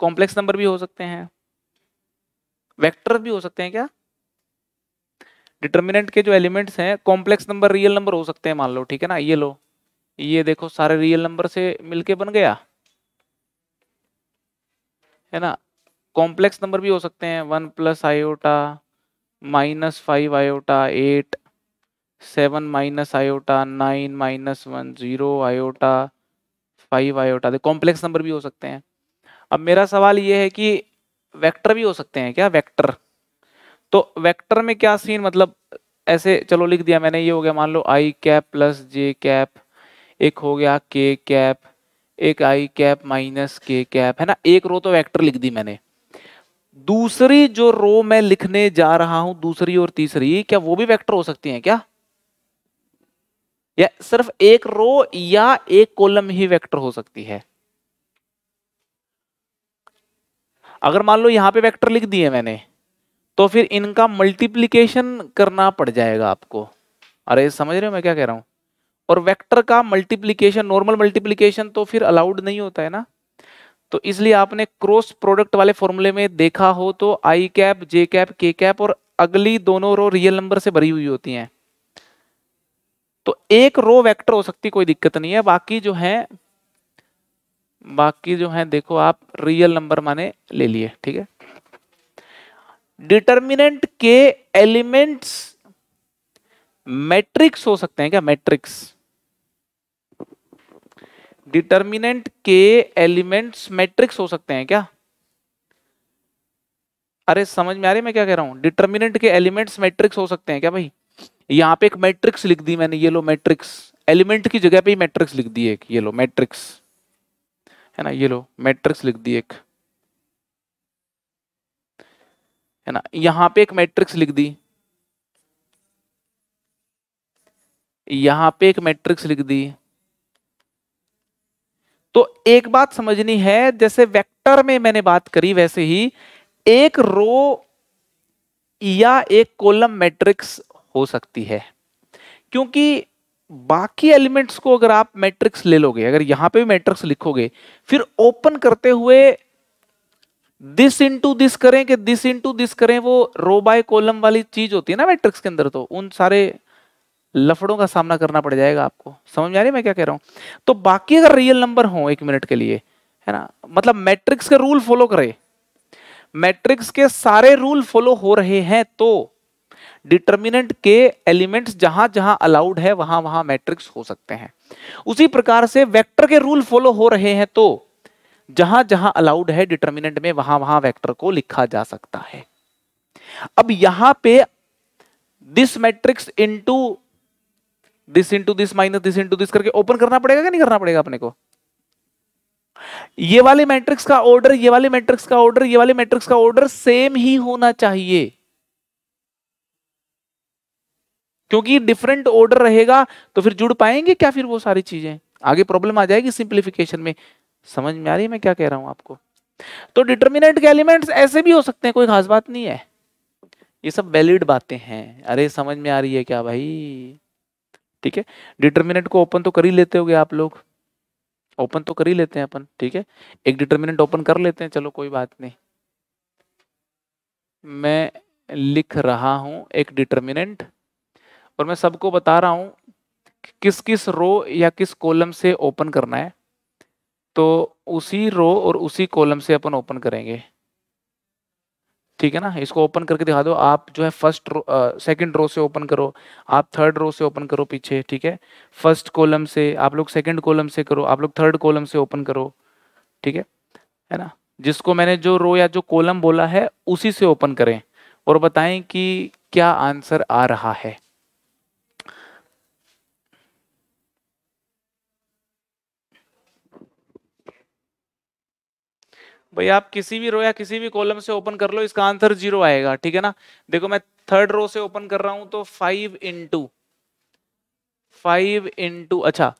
कॉम्प्लेक्स नंबर भी हो सकते हैं वेक्टर भी हो सकते हैं क्या डिटर्मिनेंट के जो एलिमेंट्स हैं कॉम्प्लेक्स नंबर रियल नंबर हो सकते हैं मान लो ठीक है ना ये लो ये देखो सारे रियल नंबर से मिलके बन गया है ना कॉम्प्लेक्स नंबर भी हो सकते हैं one plus iota minus five iota eight seven minus iota nine minus one zero iota five iota देखो कॉम्प्लेक्स नंबर भी हो सकते हैं अब मेरा सवाल ये है कि वेक्टर भी हो सकते हैं क्या वेक्टर तो वेक्टर में क्या सीन मतलब ऐसे चलो लिख दिया मैंने ये हो गया मान लो I cap plus J cap एक हो गया के कैप एक I cap minus K cap है ना एक रो तो वेक्टर लिख दी मैंने दूसरी जो रो मैं लिखने जा रहा हूं दूसरी और तीसरी क्या वो भी वेक्टर हो सकती हैं क्या या सिर्फ एक रो या एक कॉलम ही वेक्टर हो सकती है अगर मान लो यहां पे वेक्टर लिख दिए मैंने तो फिर इनका मल्टीप्लीकेशन करना पड़ जाएगा आपको अरे समझ रहे हो मैं क्या कह रहा हूँ और वेक्टर का मल्टीप्लीकेशन नॉर्मल मल्टीप्लीकेशन तो फिर अलाउड नहीं होता है ना तो इसलिए आपने क्रॉस प्रोडक्ट वाले फॉर्मूले में देखा हो तो I cap J cap K cap और अगली दोनों रो रियल नंबर से भरी हुई होती हैं तो एक रो वेक्टर हो सकती कोई दिक्कत नहीं है बाकी जो है बाकी जो है देखो आप रियल नंबर माने ले लिए ठीक है डिटर्मिनेंट के एलिमेंट्स मैट्रिक्स हो सकते हैं क्या मैट्रिक्स डिटर्मिनेंट के एलिमेंट्स मैट्रिक्स हो सकते हैं क्या अरे समझ में आ रही मैं क्या कह रहा हूं डिटर्मिनेंट के एलिमेंट्स मैट्रिक्स हो सकते हैं क्या भाई यहां पे एक मैट्रिक्स लिख दी मैंने ये लो मैट्रिक्स एलिमेंट की जगह पे ही मैट्रिक्स लिख दी एक ये लो मैट्रिक्स है ना ये लो मैट्रिक्स लिख दी एक है ना यहां पे एक मैट्रिक्स लिख दी यहां पे एक मैट्रिक्स लिख दी तो एक बात समझनी है जैसे वेक्टर में मैंने बात करी वैसे ही एक रो या एक कॉलम मैट्रिक्स हो सकती है क्योंकि बाकी एलिमेंट्स को अगर आप मैट्रिक्स ले लोगे अगर यहां पे भी मैट्रिक्स लिखोगे फिर ओपन करते हुए दिस इंटू दिस करें कि दिस इंटू दिस करें वो रो बाय कॉलम वाली चीज होती है ना मैट्रिक्स के अंदर तो उन सारे लफड़ों का सामना करना पड़ जाएगा आपको समझ में आ रही है मैं क्या कह रहा हूं तो बाकी अगर रियल नंबर हो एक मिनट के लिए है ना मतलब मैट्रिक्स के रूल फॉलो करे मैट्रिक्स के सारे रूल फॉलो हो रहे हैं तो डिटर्मिनेंट के एलिमेंट्स जहां जहां अलाउड है वहां वहां मैट्रिक्स हो सकते हैं उसी प्रकार से वेक्टर के रूल फॉलो हो रहे हैं तो जहां जहां अलाउड है डिटर्मिनेंट में वहां वहां वेक्टर को लिखा जा सकता है अब यहां पे this matrix into this into this minus this into this करके ओपन करना पड़ेगा कि नहीं करना पड़ेगा अपने को ये वाले मैट्रिक्स का ऑर्डर ये वाले मैट्रिक्स का ऑर्डर ये वाले मैट्रिक्स का ऑर्डर सेम ही होना चाहिए क्योंकि डिफरेंट ऑर्डर रहेगा तो फिर जुड़ पाएंगे क्या फिर वो सारी चीजें आगे प्रॉब्लम आ जाएगी सिंप्लीफिकेशन में समझ में आ रही है मैं क्या कह रहा हूं आपको तो डिटर्मिनेंट के एलिमेंट्स ऐसे भी हो सकते हैं कोई खास बात नहीं है ये सब वैलिड बातें हैं अरे समझ में आ रही है क्या भाई ठीक है डिटर्मिनेंट को ओपन तो कर ही लेते हो आप लोग ओपन तो कर ही लेते हैं अपन ठीक है एक डिटर्मिनेंट ओपन कर लेते हैं चलो कोई बात नहीं मैं लिख रहा हूं एक डिटर्मिनेंट और मैं सबको बता रहा हूं कि किस किस रो या किस कॉलम से ओपन करना है तो उसी रो और उसी कॉलम से अपन ओपन करेंगे ठीक है ना इसको ओपन करके दिखा दो आप जो है फर्स्ट रो सेकंड रो से ओपन करो आप थर्ड रो से ओपन करो पीछे ठीक है फर्स्ट कॉलम से आप लोग सेकंड कॉलम से करो आप लोग थर्ड कॉलम से ओपन करो ठीक है है ना जिसको मैंने जो रो या जो कॉलम बोला है उसी से ओपन करें और बताएं कि क्या आंसर आ रहा है भाई आप किसी भी रो या किसी भी कॉलम से ओपन कर लो इसका आंसर जीरो आएगा ठीक है ना देखो मैं थर्ड रो से ओपन कर रहा हूं तो फाइव इंटू फाइव इंटू अच्छा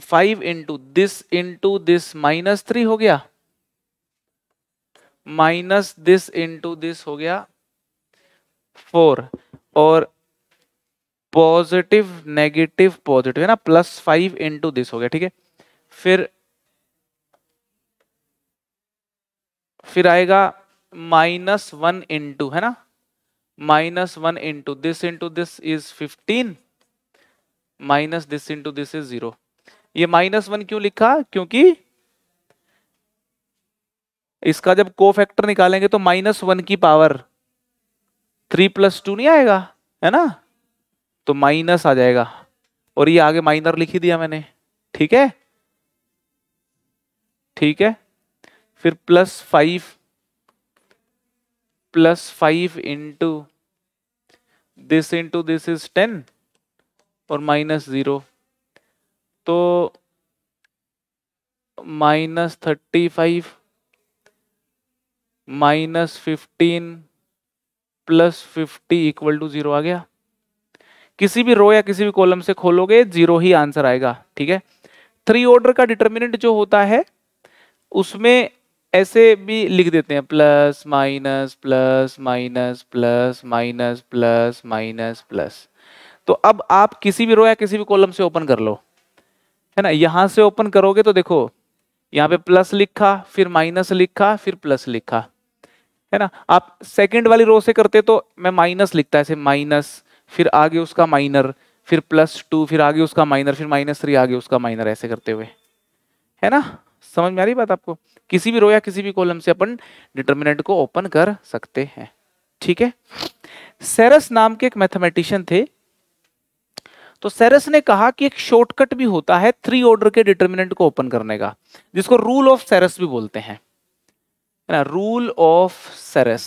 five into this into this minus three हो गया माइनस दिस इंटू दिस हो गया फोर और पॉजिटिव नेगेटिव पॉजिटिव है ना प्लस फाइव इंटू दिस हो गया ठीक है फिर फिर आएगा माइनस वन इंटू है ना minus one into this into this is fifteen minus this into this is zero ये माइनस वन क्यों लिखा क्योंकि इसका जब को फैक्टर निकालेंगे तो माइनस वन की पावर थ्री प्लस टू नहीं आएगा है ना तो माइनस आ जाएगा और ये आगे माइनर लिख ही दिया मैंने ठीक है ठीक है फिर plus five plus five into this into this is ten और माइनस ज़ीरो तो minus thirty five minus fifteen plus fifty equal to zero आ गया किसी भी रो या किसी भी कॉलम से खोलोगे जीरो ही आंसर आएगा ठीक है थ्री ऑर्डर का डिटर्मिनेंट जो होता है उसमें ऐसे भी लिख देते हैं plus minus plus minus plus minus plus minus plus तो अब आप किसी भी रो या किसी भी कॉलम से ओपन कर लो है ना यहां से ओपन करोगे तो देखो यहाँ पे प्लस लिखा फिर माइनस लिखा फिर प्लस लिखा है ना आप सेकंड वाली रो से करते तो मैं माइनस लिखता ऐसे माइनस फिर आगे उसका माइनर फिर प्लस टू फिर आगे उसका माइनर फिर माइनस थ्री आगे उसका माइनर ऐसे करते हुए है ना समझ में आ रही बात आपको किसी भी रो या किसी भी कॉलम से अपन डिटर्मिनेंट को ओपन कर सकते हैं ठीक है सेरस नाम के एक मैथमेटिशियन थे तो सेरस ने कहा कि एक शॉर्टकट भी होता है थ्री ऑर्डर के डिटर्मिनेंट को ओपन करने का जिसको रूल ऑफ सेरस भी बोलते हैं ना rule of Sarrus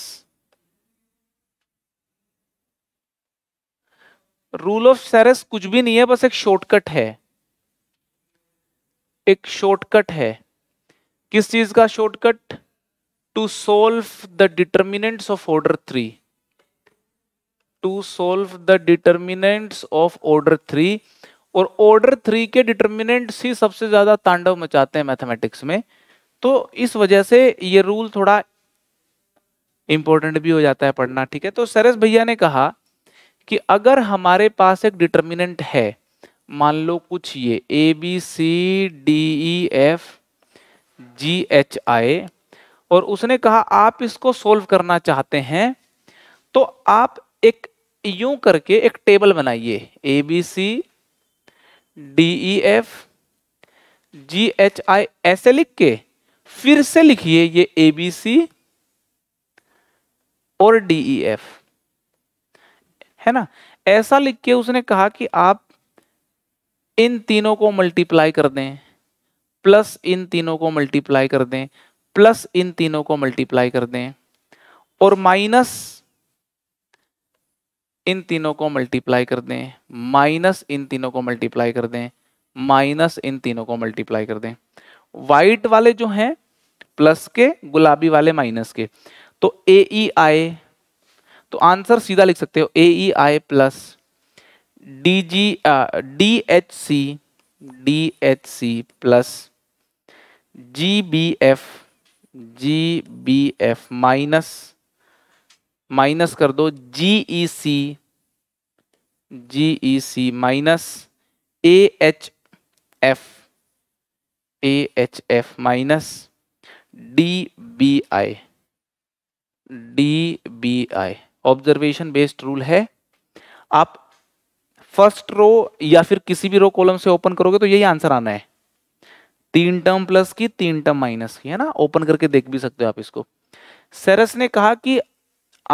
rule of Sarrus कुछ भी नहीं है बस एक शॉर्टकट है एक शॉर्टकट है किस चीज का shortcut to solve the determinants of order three to solve the determinants of order three और ऑर्डर थ्री के डिटर्मिनेंट्स ही सबसे ज्यादा तांडव मचाते हैं मैथमेटिक्स में तो इस वजह से ये रूल थोड़ा इंपॉर्टेंट भी हो जाता है पढ़ना ठीक है तो सरस भैया ने कहा कि अगर हमारे पास एक डिटर्मिनेंट है मान लो कुछ ये A B C D E F G H I और उसने कहा आप इसको सोल्व करना चाहते हैं तो आप एक यूं करके एक टेबल बनाइए A B C D E F G H I ऐसे लिख के फिर से लिखिए ये ए बी सी और डी ई एफ है ना ऐसा लिख के उसने कहा कि आप इन तीनों को मल्टीप्लाई कर दें प्लस इन तीनों को मल्टीप्लाई कर दें प्लस इन तीनों को मल्टीप्लाई कर दें और माइनस इन तीनों को मल्टीप्लाई कर दें माइनस इन तीनों को मल्टीप्लाई कर दें माइनस इन तीनों को मल्टीप्लाई कर दें वाइट वाले जो हैं प्लस के गुलाबी वाले माइनस के तो ए ई आई तो आंसर सीधा लिख सकते हो A E I plus D G D H C D H C plus G B F G B F minus minus कर दो G E C G E C minus A H F A H F minus D B I D B I observation based rule है आप फर्स्ट रो या फिर किसी भी रो कॉलम से ओपन करोगे तो यही आंसर आना है तीन टर्म प्लस की तीन टर्म माइनस की है ना ओपन करके देख भी सकते हो आप इसको सरस ने कहा कि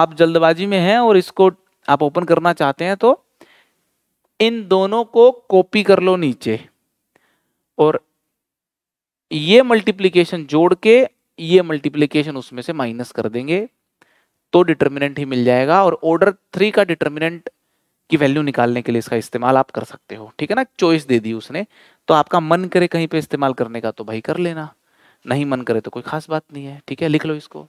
आप जल्दबाजी में हैं और इसको आप ओपन करना चाहते हैं तो इन दोनों को कॉपी कर लो नीचे और ये मल्टीप्लीकेशन जोड़ के ये मल्टीप्लीकेशन उसमें से माइनस कर देंगे तो डिटर्मिनेंट ही मिल जाएगा और ऑर्डर थ्री का डिटर्मिनेंट की वैल्यू निकालने के लिए इसका इस्तेमाल आप कर सकते हो ठीक है ना चॉइस दे दी उसने तो आपका मन करे कहीं पे इस्तेमाल करने का तो भाई कर लेना नहीं मन करे तो कोई खास बात नहीं है ठीक है लिख लो इसको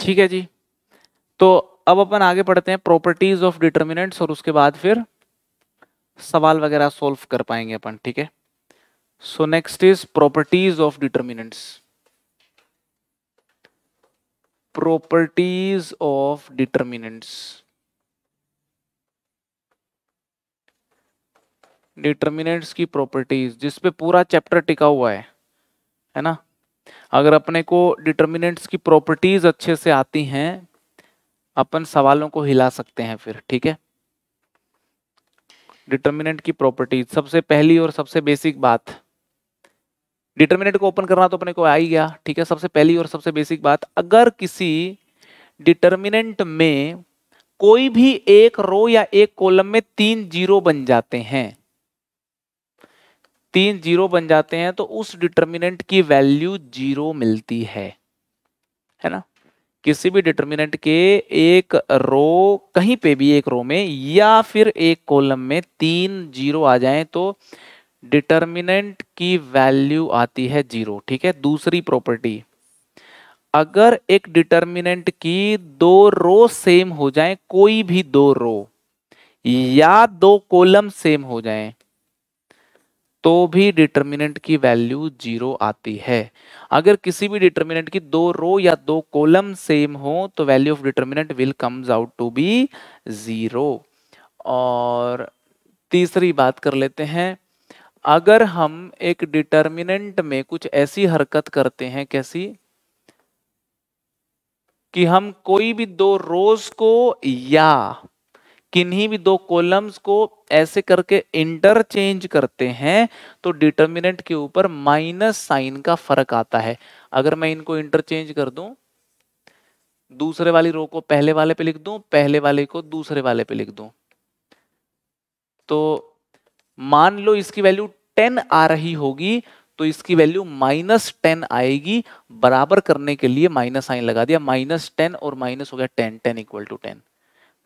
ठीक है जी तो अब अपन आगे पढ़ते हैं प्रॉपर्टीज ऑफ डिटर्मिनेंट्स और उसके बाद फिर सवाल वगैरह सॉल्व कर पाएंगे अपन ठीक है so next is properties of determinants properties of determinants determinants की प्रॉपर्टीज जिस पे पूरा चैप्टर टिका हुआ है है ना अगर अपने को डिटर्मिनेंट्स की प्रॉपर्टीज अच्छे से आती हैं अपन सवालों को हिला सकते हैं फिर ठीक है डिटर्मिनेंट की प्रॉपर्टीज सबसे पहली और सबसे बेसिक बात डिटर्मिनेंट को ओपन करना तो अपने को आ ही गया ठीक है सबसे पहली और सबसे बेसिक बात अगर किसी डिटर्मिनेंट में कोई भी एक रो या एक कॉलम में तीन जीरो बन जाते हैं तीन जीरो बन जाते हैं तो उस डिटर्मिनेंट की वैल्यू जीरो मिलती है है ना किसी भी डिटर्मिनेंट के एक रो कहीं पे भी एक रो में या फिर एक कॉलम में तीन जीरो आ जाए तो डिटर्मिनेंट की वैल्यू आती है जीरो ठीक है दूसरी प्रॉपर्टी अगर एक डिटर्मिनेंट की दो रो सेम हो जाए कोई भी दो रो या दो कॉलम सेम हो जाए तो भी डिटर्मिनेंट की वैल्यू जीरो आती है अगर किसी भी डिटर्मिनेंट की दो रो या दो कॉलम सेम हो तो value of determinant will comes out to be zero और तीसरी बात कर लेते हैं अगर हम एक डिटर्मिनेंट में कुछ ऐसी हरकत करते हैं कैसी कि हम कोई भी दो रोज को या किन्हीं भी दो कॉलम्स को ऐसे करके इंटरचेंज करते हैं तो डिटर्मिनेंट के ऊपर माइनस साइन का फर्क आता है अगर मैं इनको इंटरचेंज कर दूं दूसरे वाली रो को पहले वाले पे लिख दूं पहले वाले को दूसरे वाले पे लिख दूं तो मान लो इसकी वैल्यू टेन आ रही होगी तो इसकी वैल्यू माइनस टेन आएगी बराबर करने के लिए माइनस साइन लगा दिया माइनस टेन और माइनस हो गया ten ten equal to ten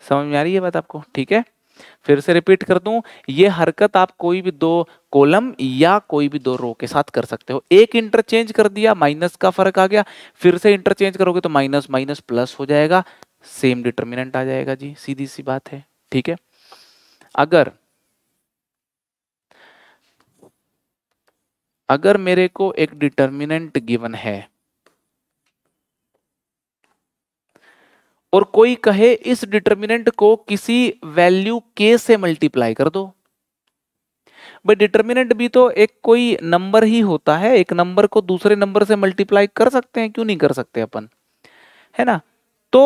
समझ में आ रही है बात आपको ठीक है फिर से रिपीट कर दूं ये हरकत आप कोई भी दो कॉलम या कोई भी दो रो के साथ कर सकते हो एक इंटरचेंज कर दिया माइनस का फर्क आ गया फिर से इंटरचेंज करोगे तो माइनस माइनस प्लस हो जाएगा सेम डिटर्मिनेंट आ जाएगा जी सीधी सी बात है ठीक है अगर अगर मेरे को एक डिटर्मिनेंट गिवन है और कोई कहे इस डिटर्मिनेंट को किसी वैल्यू के से मल्टीप्लाई कर दो भाई डिटर्मिनेंट भी तो एक कोई नंबर ही होता है एक नंबर को दूसरे नंबर से मल्टीप्लाई कर सकते हैं क्यों नहीं कर सकते अपन है ना तो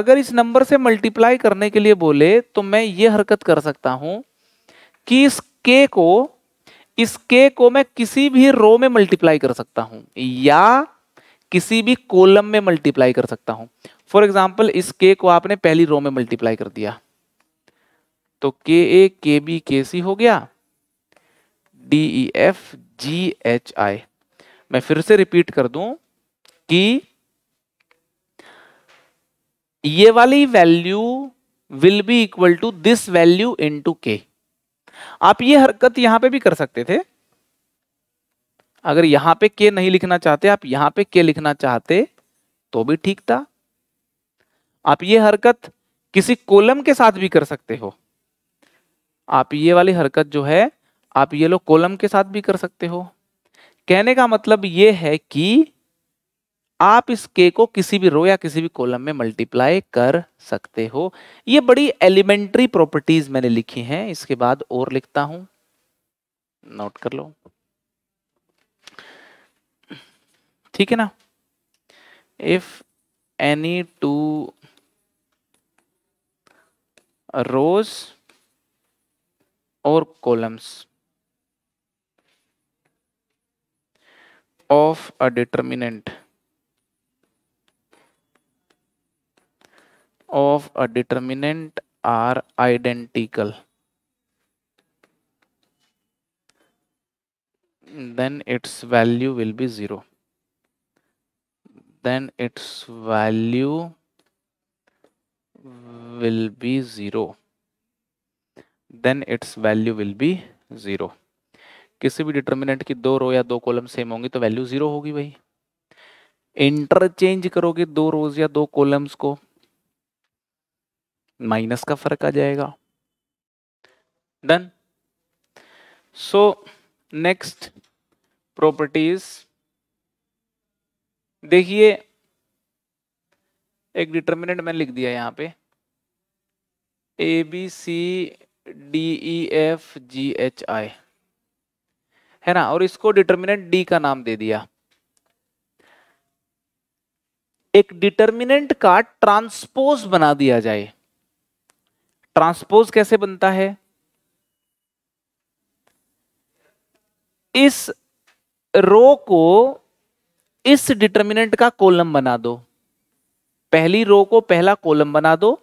अगर इस नंबर से मल्टीप्लाई करने के लिए बोले तो मैं ये हरकत कर सकता हूं कि इस के को के को मैं किसी भी रो में मल्टीप्लाई कर सकता हूं या किसी भी कोलम में मल्टीप्लाई कर सकता हूं फॉर एग्जाम्पल इस के को आपने पहली रो में मल्टीप्लाई कर दिया तो के ए के बी के सी हो गया D E F G H I मैं फिर से रिपीट कर दूं कि ये वाली value will be equal to this value into के आप ये हरकत यहां पे भी कर सकते थे अगर यहां पे के नहीं लिखना चाहते आप यहां पे के लिखना चाहते तो भी ठीक था आप ये हरकत किसी कोलम के साथ भी कर सकते हो आप ये वाली हरकत जो है आप ये लोग कोलम के साथ भी कर सकते हो कहने का मतलब ये है कि आप इस के को किसी भी रो या किसी भी कॉलम में मल्टीप्लाई कर सकते हो ये बड़ी एलिमेंट्री प्रॉपर्टीज मैंने लिखी हैं इसके बाद और लिखता हूं नोट कर लो ठीक है ना इफ एनी टू रोज और columns of a determinant of a determinant are identical then its value will be 0 then its value will be 0 then its value will be 0 किसी भी डिटर्मिनेंट की दो रो या दो कॉलम सेम होंगी तो वैल्यू जीरो होगी भाई इंटरचेंज करोगे दो रोज या दो कॉलम्स को माइनस का फर्क आ जाएगा डन सो नेक्स्ट प्रॉपर्टीज देखिए एक डिटर्मिनेंट मैंने लिख दिया यहां पे A B C D E F G H I है ना और इसको डिटर्मिनेंट डी का नाम दे दिया एक डिटर्मिनेंट का ट्रांसपोज बना दिया जाए ट्रांसपोज कैसे बनता है इस रो को इस डिटर्मिनेंट का कॉलम बना दो पहली रो को पहला कॉलम बना दो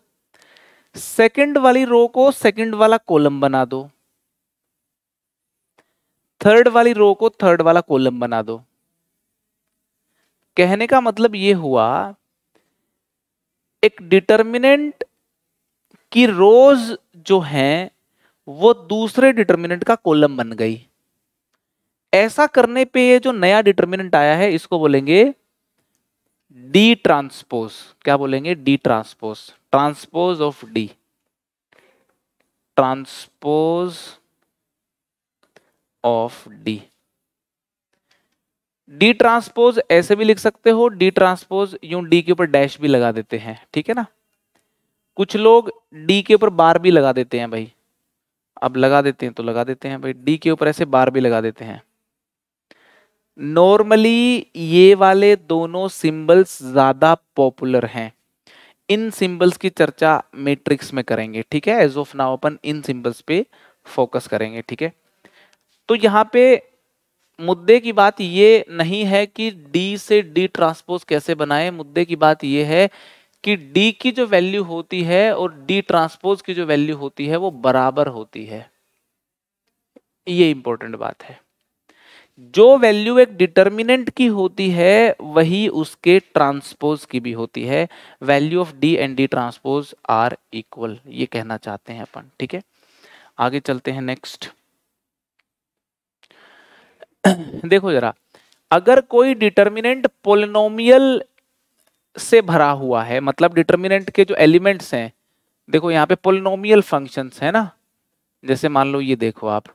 सेकंड वाली रो को सेकंड वाला कॉलम बना दो थर्ड वाली रो को थर्ड वाला कॉलम बना दो कहने का मतलब यह हुआ एक डिटर्मिनेंट कि रोज जो है वो दूसरे डिटर्मिनेंट का कॉलम बन गई ऐसा करने पे ये जो नया डिटर्मिनेंट आया है इसको बोलेंगे डी ट्रांसपोज क्या बोलेंगे D transpose transpose of D transpose of D D transpose ऐसे भी लिख सकते हो डी ट्रांसपोज यूं डी के ऊपर डैश भी लगा देते हैं ठीक है ना कुछ लोग डी के ऊपर बार भी लगा देते हैं भाई अब लगा देते हैं तो लगा देते हैं भाई डी के ऊपर ऐसे बार भी लगा देते हैं नॉर्मली ये वाले दोनों सिंबल्स ज़्यादा पॉपुलर हैं इन सिंबल्स की चर्चा मैट्रिक्स में करेंगे ठीक है एज ऑफ नाउ अपन इन सिंबल्स पे फोकस करेंगे ठीक है तो यहाँ पे मुद्दे की बात ये नहीं है कि डी से डी ट्रांसपोज कैसे बनाए मुद्दे की बात ये है कि d की जो वैल्यू होती है और d ट्रांसपोज की जो वैल्यू होती है वो बराबर होती है ये इंपॉर्टेंट बात है जो वैल्यू एक डिटर्मिनेंट की होती है वही उसके ट्रांसपोज की भी होती है value of D and D transpose are equal ये कहना चाहते हैं अपन ठीक है आगे चलते हैं नेक्स्ट देखो जरा अगर कोई डिटर्मिनेंट पोलिनोमियल से भरा हुआ है मतलब डिटर्मिनेंट के जो एलिमेंट्स हैं देखो यहाँ पे पोलिनोमियल फंक्शंस है ना जैसे मान लो ये देखो आप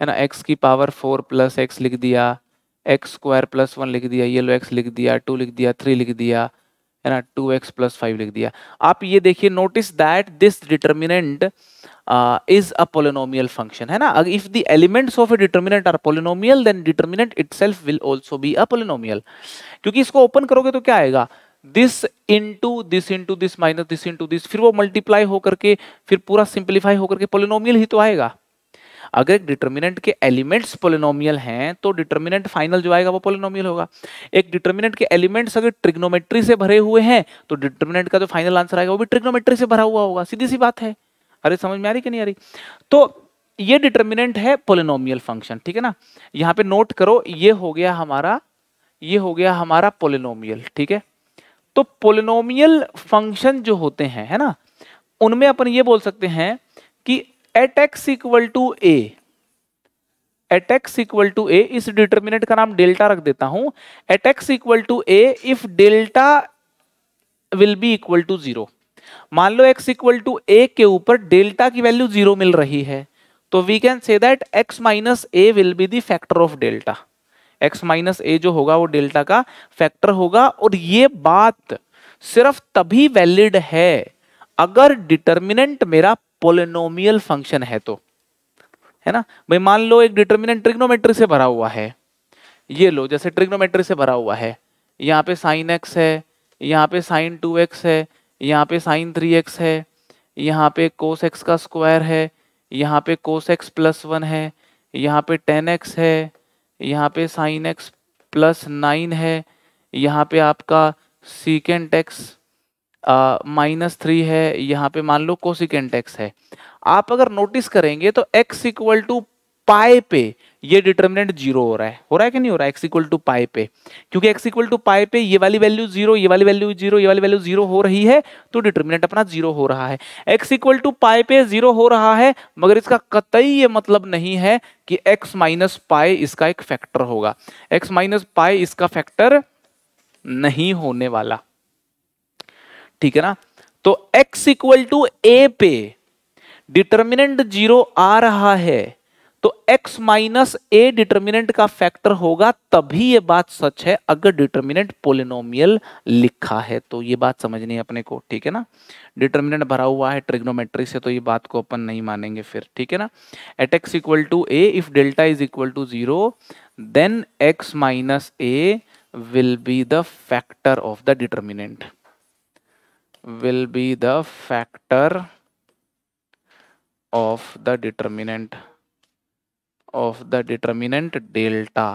है ना एक्स की पावर फोर प्लस एक्स लिख दिया एक्स स्क्वायर प्लस वन लिख दिया येलो एक्स लिख दिया टू लिख दिया थ्री लिख दिया है ना टू एक्स प्लस फाइव लिख दिया आप ये देखिए notice that this determinant is a polynomial function है ना if the elements of a determinant are polynomial then determinant it will also be a polynomial क्योंकि इसको ओपन करोगे तो क्या आएगा this into this into this minus this into this फिर वो मल्टीप्लाई होकर के फिर पूरा सिंप्लीफाई होकर के पोलिनोमियल ही तो आएगा अगर एक डिटर्मिनेंट के एलिमेंट्स पोलिनोमियल हैं तो डिटर्मिनेंट फाइनल जो आएगा वो पोलिनोमियल होगा एक डिटर्मिनेंट के एलिमेंट्स अगर ट्रिग्नोमेट्री से भरे हुए हैं तो डिटर्मिनेंट का जो फाइनल आंसर आएगा वो भी ट्रिग्नोमेट्री से भरा हुआ होगा सीधी सी बात है अरे समझ में आ रही कि नहीं आ रही तो ये डिटर्मिनेंट है पोलिनोमियल फंक्शन ठीक है ना यहाँ पे नोट करो ये हो गया हमारा ये हो गया हमारा पोलिनोमियल ठीक है तो पोलिनोमियल फंक्शन जो होते हैं है ना उनमें अपन ये बोल सकते हैं at x equal to A at x equal to A इस डिटर्मिनेंट का नाम डेल्टा रख देता हूं at x equal to A if delta will be equal to zero मान लो एक्स इक्वल टू ए के ऊपर डेल्टा की वैल्यू जीरो मिल रही है तो we can say that x minus A will be the factor of delta x minus A जो होगा वो डेल्टा का फैक्टर होगा और ये बात सिर्फ तभी वैलिड है अगर डिटर्मिनेंट मेरा पोलिनोमियल फंक्शन है तो है ना भाई मान लो एक डिटर्मिनेंट ट्रिग्नोमेट्री से भरा हुआ है ये लो जैसे ट्रिग्नोमेट्री से भरा हुआ है यहाँ पे साइन एक्स है यहाँ पे साइन टू एक्स है यहाँ पे साइन थ्री एक्स है यहाँ पे कोस एक्स का स्क्वायर है यहाँ पे कोस एक्स प्लस वन है यहाँ पे टेन एक्स है यहाँ पे साइन एक्स प्लस नाइन है यहाँ पे आपका सीकेंट एक्स माइनस थ्री है यहाँ पे मान लो कोसिकेंट एक्स है आप अगर नोटिस करेंगे तो एक्स इक्वल टू पाए पे ये डिटर्मिनेंट जीरो हो रहा है हो रहा है कि नहीं हो रहा है एक्स इक्वल टू पाए पे क्योंकि एक्स इक्वल टू पाए पे ये वाली वैल्यू जीरो ये वाली वैल्यू जीरो ये वाली वैल्यू जीरो हो रही है तो डिटर्मिनेंट अपना जीरो हो रहा है एक्स इक्वल टू पाए पे जीरो हो रहा है मगर इसका कतई ये मतलब नहीं है कि एक्स माइनस पाए इसका एक फैक्टर होगा एक्स माइनस पाए इसका फैक्टर नहीं होने वाला ठीक है ना तो x इक्वल टू ए पे डिटर्मिनेंट जीरो आ रहा है तो x माइनस ए डिटर्मिनेंट का फैक्टर होगा तभी ये बात सच है अगर डिटर्मिनेंट पोलिनोमियल लिखा है तो ये बात समझनी है अपने को ठीक है ना डिटर्मिनेंट भरा हुआ है ट्रिग्नोमेट्री से तो ये बात को अपन नहीं मानेंगे फिर ठीक है ना at x equal to A if delta is equal to zero then x minus A will be the factor of the determinant will be the factor of the determinant of the determinant delta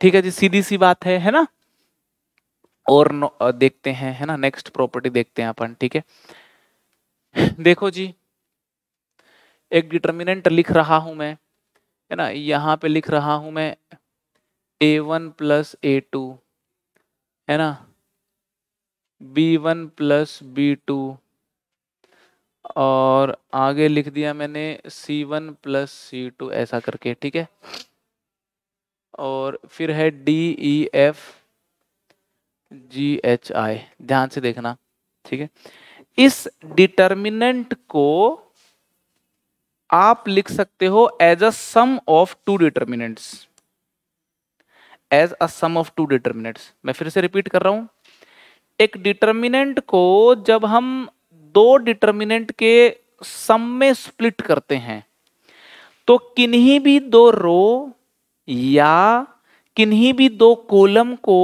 ठीक है जी सीधी सी बात है है ना और देखते हैं है ना नेक्स्ट प्रॉपर्टी देखते हैं अपन ठीक है देखो जी एक डिटर्मिनेंट लिख रहा हूं मैं है ना यहां पे लिख रहा हूं मैं A one plus A two है ना B one plus B two और आगे लिख दिया मैंने C one plus C two ऐसा करके ठीक है और फिर है D E F G H I ध्यान से देखना ठीक है इस डिटर्मिनेंट को आप लिख सकते हो as a sum of two determinants as a sum of two determinants मैं फिर से रिपीट कर रहा हूं एक डिटर्मिनेंट को जब हम दो डिटर्मिनेंट के सम में स्प्लिट करते हैं तो किन्हीं भी दो रो या किन्हीं भी दो कॉलम को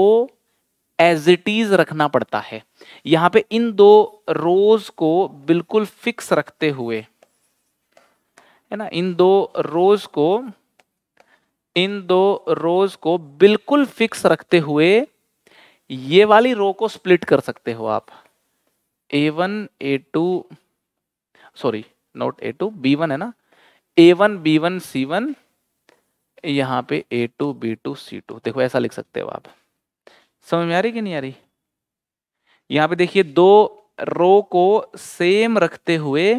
एज इट इज रखना पड़ता है यहां पे इन दो रोज को बिल्कुल फिक्स रखते हुए है ना इन दो रोज को इन दो रोज को बिल्कुल फिक्स रखते हुए ये वाली रो को स्प्लिट कर सकते हो आप A one A two sorry not A two B one है ना A one B one C one यहाँ पे A two B two C two देखो ऐसा लिख सकते हो आप समझ में आ रही कि नहीं आ रही यहाँ पे देखिए दो रो को सेम रखते हुए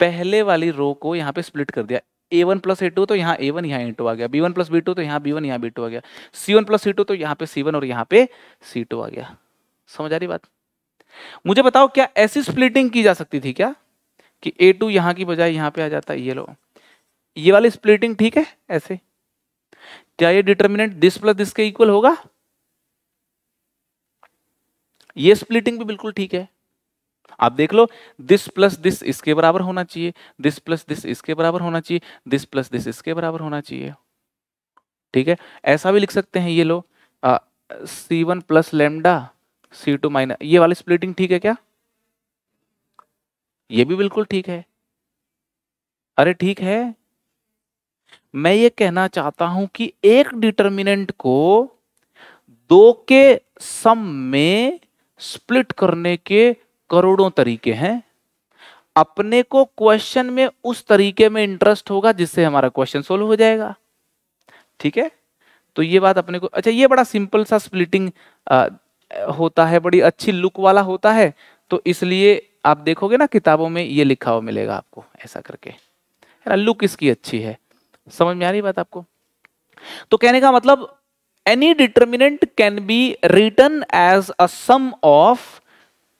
पहले वाली रो को यहाँ पे स्प्लिट कर दिया A one plus A two तो यहाँ ए वन यहाँ ए टू आ गया B one plus B two तो यहाँ बी वन यहाँ बी टू आ गया C one plus C two तो यहाँ पे सी वन और यहाँ पे सी टू आ गया समझ आ रही बात मुझे बताओ क्या ऐसी स्प्लिटिंग की जा सकती थी क्या कि ए टू यहाँ की बजाय यहाँ पे आ जाता ये लो ये वाली स्प्लिटिंग ठीक है ऐसे क्या ये डिटर्मिनेंट दिस प्लस दिस के इक्वल होगा ये स्प्लिटिंग भी बिल्कुल ठीक है आप देख लो दिस प्लस दिस इसके बराबर होना चाहिए दिस प्लस दिस इसके बराबर होना चाहिए दिस प्लस दिस इसके बराबर होना चाहिए ठीक है ऐसा भी लिख सकते हैं ये लो C one plus lambda C two minus ये वाली स्प्लिटिंग ठीक है क्या ये भी बिल्कुल ठीक है अरे ठीक है मैं ये कहना चाहता हूं कि एक डिटर्मिनेंट को दो के सम में स्प्लिट करने के करोड़ों तरीके हैं अपने को क्वेश्चन में उस तरीके में इंटरेस्ट होगा जिससे हमारा क्वेश्चन सोल्व हो जाएगा ठीक है तो ये बात अपने को अच्छा ये बड़ा सिंपल सा स्प्लिटिंग होता है बड़ी अच्छी लुक वाला होता है तो इसलिए आप देखोगे ना किताबों में ये लिखा हुआ मिलेगा आपको ऐसा करके है ना लुक इसकी अच्छी है समझ में आ रही बात आपको तो कहने का मतलब any determinant can be written as a sum of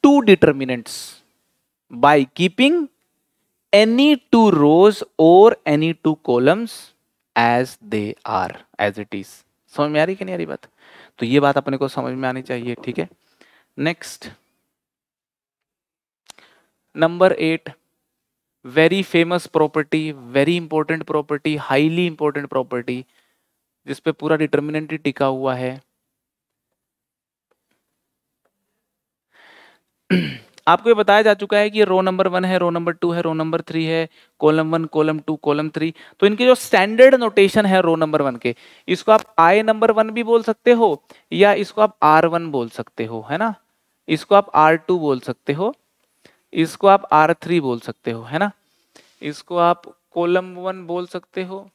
two determinants by keeping any two rows or any two columns as they are as it is समझ में आ रही कि नहीं आ रही बात तो ये बात अपने को समझ में आनी चाहिए ठीक है next number eight very famous property very important property highly important property जिसपे पूरा डिटर्मिनेंट टिका हुआ है आपको ये बताया जा चुका है कि रो नंबर वन है रो नंबर टू है रो नंबर थ्री है column one column two column three तो इनके जो स्टैंडर्ड नोटेशन है रो नंबर वन के इसको आप आई नंबर वन भी बोल सकते हो या इसको आप आर वन बोल सकते हो है ना इसको आप आर टू बोल सकते हो इसको आप आर थ्री बोल सकते हो है ना इसको आप कॉलम वन बोल सकते हो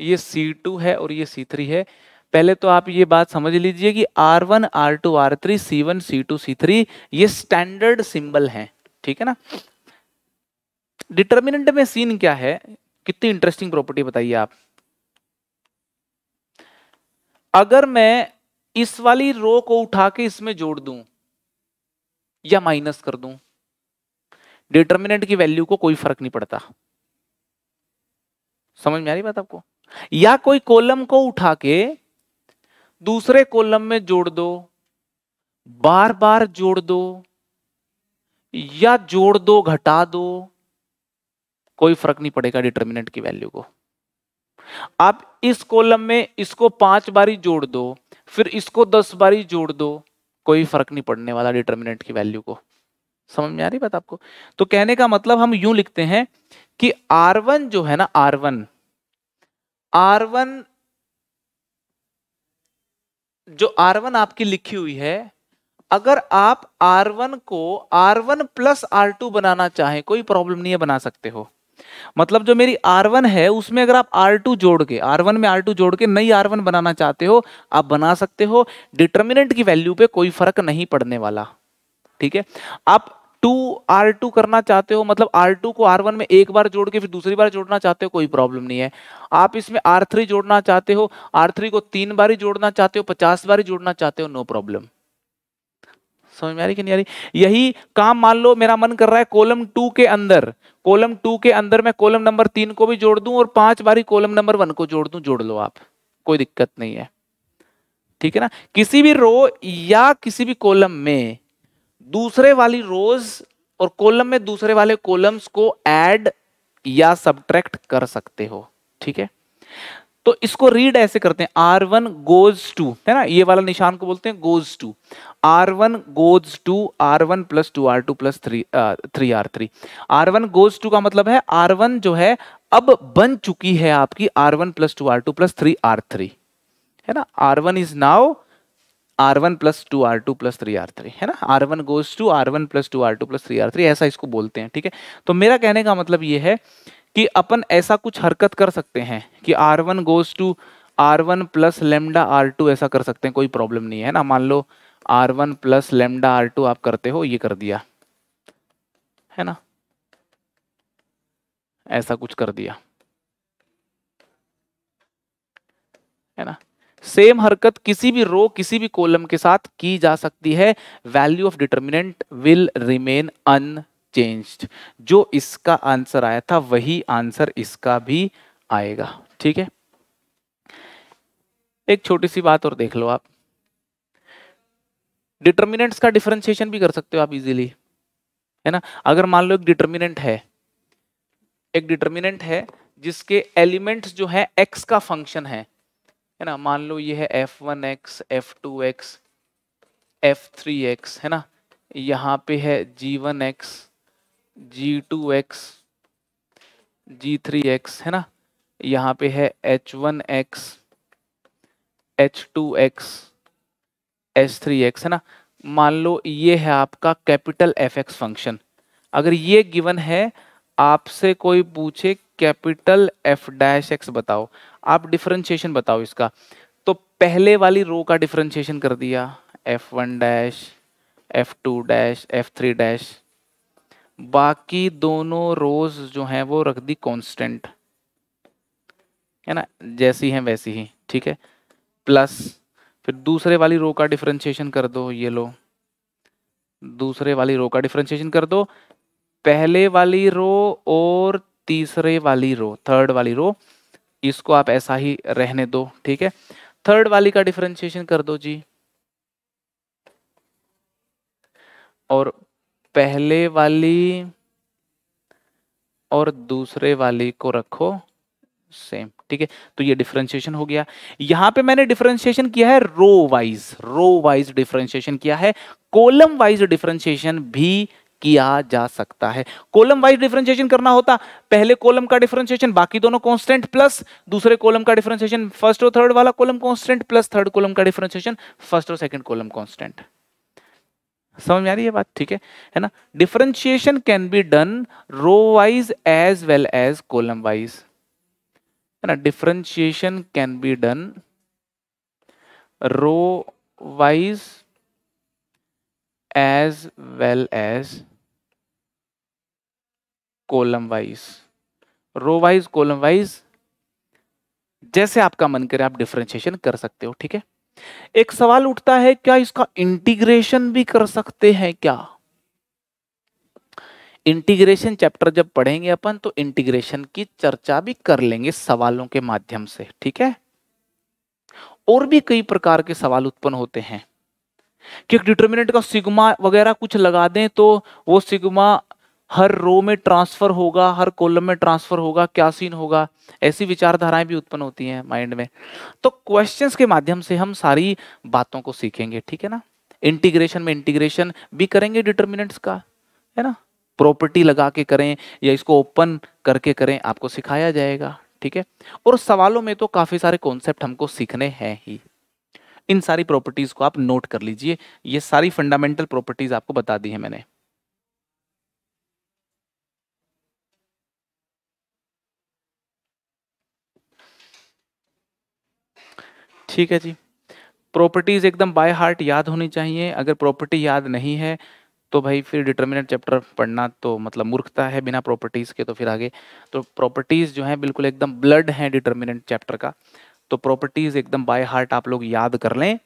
ये सी टू है और ये सी थ्री है पहले तो आप ये बात समझ लीजिए कि R one R two R three C one C two C three ये स्टैंडर्ड सिंबल हैं ठीक है ना डिटर्मिनेंट में सीन क्या है कितनी इंटरेस्टिंग प्रॉपर्टी बताइए आप अगर मैं इस वाली रो को उठा के इसमें जोड़ दूं या माइनस कर दूं डिटर्मिनेंट की वैल्यू को कोई फर्क नहीं पड़ता समझ में आ रही बात आपको या कोई कॉलम को उठा के दूसरे कॉलम में जोड़ दो बार बार जोड़ दो या जोड़ दो घटा दो कोई फर्क नहीं पड़ेगा डिटर्मिनेंट की वैल्यू को आप इस कॉलम में इसको पांच बारी जोड़ दो फिर इसको दस बारी जोड़ दो कोई फर्क नहीं पड़ने वाला डिटर्मिनेंट की वैल्यू को समझ में आ रही बात आपको तो कहने का मतलब हम यूं लिखते हैं कि R1 जो है ना R1 R1 जो आर वन आपकी लिखी हुई है अगर आप आर वन को R one plus R two बनाना चाहें कोई प्रॉब्लम नहीं है बना सकते हो मतलब जो मेरी आर वन है उसमें अगर आप आर टू जोड़ के आर वन में आर टू जोड़ के नई आर वन बनाना चाहते हो आप बना सकते हो डिटर्मिनेंट की वैल्यू पे कोई फर्क नहीं पड़ने वाला ठीक है आप टू आर टू करना चाहते हो मतलब आर टू को आर वन में एक बार जोड़ के फिर दूसरी बार जोड़ना चाहते हो कोई प्रॉब्लम नहीं है आप इसमें आर थ्री जोड़ना चाहते हो आर थ्री को तीन बार ही जोड़ना चाहते हो पचास बार ही जोड़ना चाहते हो नो प्रॉब्लम समझ में आ रही कि नहीं आ रही यही काम मान लो मेरा मन कर रहा है कॉलम टू के अंदर कॉलम टू के अंदर मैं कॉलम नंबर तीन को भी जोड़ दूं और पांच बार ही कॉलम नंबर वन को जोड़ दूं जोड़ लो आप कोई दिक्कत नहीं है ठीक है ना किसी भी रो या किसी भी कॉलम में दूसरे वाली रोज और कॉलम में दूसरे वाले कॉलम्स को ऐड या सब्ट्रैक्ट कर सकते हो ठीक है तो इसको रीड ऐसे करते हैं आर वन गोज टू है ना ये वाला निशान को बोलते हैं goes to R one goes to R one plus two R two plus three three R three R one goes to का मतलब है आर वन जो है अब बन चुकी है आपकी R one plus two R two plus three R three है ना R one is now R one plus two R two plus three R three है ना R one goes to R one plus two R two plus three R three ऐसा इसको बोलते हैं ठीक है तो मेरा कहने का मतलब ये है कि अपन ऐसा कुछ हरकत कर सकते हैं कि R one goes to R one plus lambda R two ऐसा कर सकते हैं कोई प्रॉब्लम नहीं है ना मान लो R one plus lambda R two आप करते हो ये कर दिया है ना ऐसा कुछ कर दिया है ना सेम हरकत किसी भी रो किसी भी कॉलम के साथ की जा सकती है value of determinant will remain unchanged जो इसका आंसर आया था वही आंसर इसका भी आएगा ठीक है एक छोटी सी बात और देख लो आप डिटर्मिनेंट्स का डिफरेंशिएशन भी कर सकते हो आप इजीली है ना अगर मान लो एक डिटर्मिनेंट है एक डिटर्मिनेंट है जिसके एलिमेंट्स जो है एक्स का फंक्शन है है ना मान लो ये है F one x F two x F three x है ना यहाँ पे है G one x G two x G three x है ना यहाँ पे है H one x H two x H three x है ना मान लो ये है आपका कैपिटल एफ एक्स फंक्शन अगर ये गिवन है आपसे कोई पूछे कैपिटल एफ डैश एक्स बताओ आप डिफरेंशिएशन बताओ इसका तो पहले वाली रो का डिफरेंशिएशन कर दिया F one dash F two dash F three dash बाकी दोनों रोज जो हैं वो रख दी कांस्टेंट है ना जैसी हैं वैसी ही ठीक है प्लस फिर दूसरे वाली रो का डिफरेंशिएशन कर दो ये लो दूसरे वाली रो का डिफरेंशिएशन कर दो पहले वाली रो और तीसरे वाली रो थर्ड वाली रो इसको आप ऐसा ही रहने दो ठीक है थर्ड वाली का डिफरेंशिएशन कर दो जी और पहले वाली और दूसरे वाली को रखो सेम ठीक है तो ये डिफरेंशिएशन हो गया यहां पे मैंने डिफरेंशिएशन किया है row wise row wise differentiation किया है कॉलम वाइज डिफरेंशिएशन भी किया जा सकता है कोलम वाइज डिफरेंशिएशन करना होता पहले कॉलम का डिफरेंशिएशन बाकी दोनों कांस्टेंट प्लस दूसरे कॉलम का डिफरेंशिएशन फर्स्ट और थर्ड वाला column constant plus third column का डिफरेंशिएशन फर्स्ट और सेकंड कॉलम कांस्टेंट समझ में आ रही है बात ठीक है है ना differentiation can be done row wise as well as column wise है ना differentiation can be done row wise as well as column wise row wise column wise जैसे आपका मन करे आप डिफ्रेंशिएशन कर सकते हो ठीक है एक सवाल उठता है क्या इसका इंटीग्रेशन भी कर सकते हैं क्या इंटीग्रेशन चैप्टर जब पढ़ेंगे अपन तो इंटीग्रेशन की चर्चा भी कर लेंगे सवालों के माध्यम से ठीक है और भी कई प्रकार के सवाल उत्पन्न होते हैं कि एक डिटर्मिनेंट का सिग्मा वगैरह कुछ लगा दें तो वो सिग्मा हर रो में ट्रांसफर होगा हर कॉलम में ट्रांसफर होगा क्या सीन होगा ऐसी विचारधाराएं भी उत्पन्न होती हैं माइंड में तो क्वेश्चंस के माध्यम से हम सारी बातों को सीखेंगे ठीक है ना इंटीग्रेशन में इंटीग्रेशन भी करेंगे डिटर्मिनेंट्स का है ना प्रॉपर्टी लगा के करें या इसको ओपन करके करें आपको सिखाया जाएगा ठीक है और सवालों में तो काफ़ी सारे कॉन्सेप्ट हमको सीखने हैं ही इन सारी प्रॉपर्टीज को आप नोट कर लीजिए ये सारी फंडामेंटल प्रॉपर्टीज आपको बता दी है मैंने ठीक है जी प्रॉपर्टीज एकदम बाय हार्ट याद होनी चाहिए अगर प्रॉपर्टी याद नहीं है तो भाई फिर डिटर्मिनेंट चैप्टर पढ़ना तो मतलब मूर्खता है बिना प्रॉपर्टीज़ के तो फिर आगे तो प्रॉपर्टीज़ जो है बिल्कुल एकदम ब्लड है डिटर्मिनेंट चैप्टर का तो प्रॉपर्टीज एकदम बाय हार्ट आप लोग याद कर लें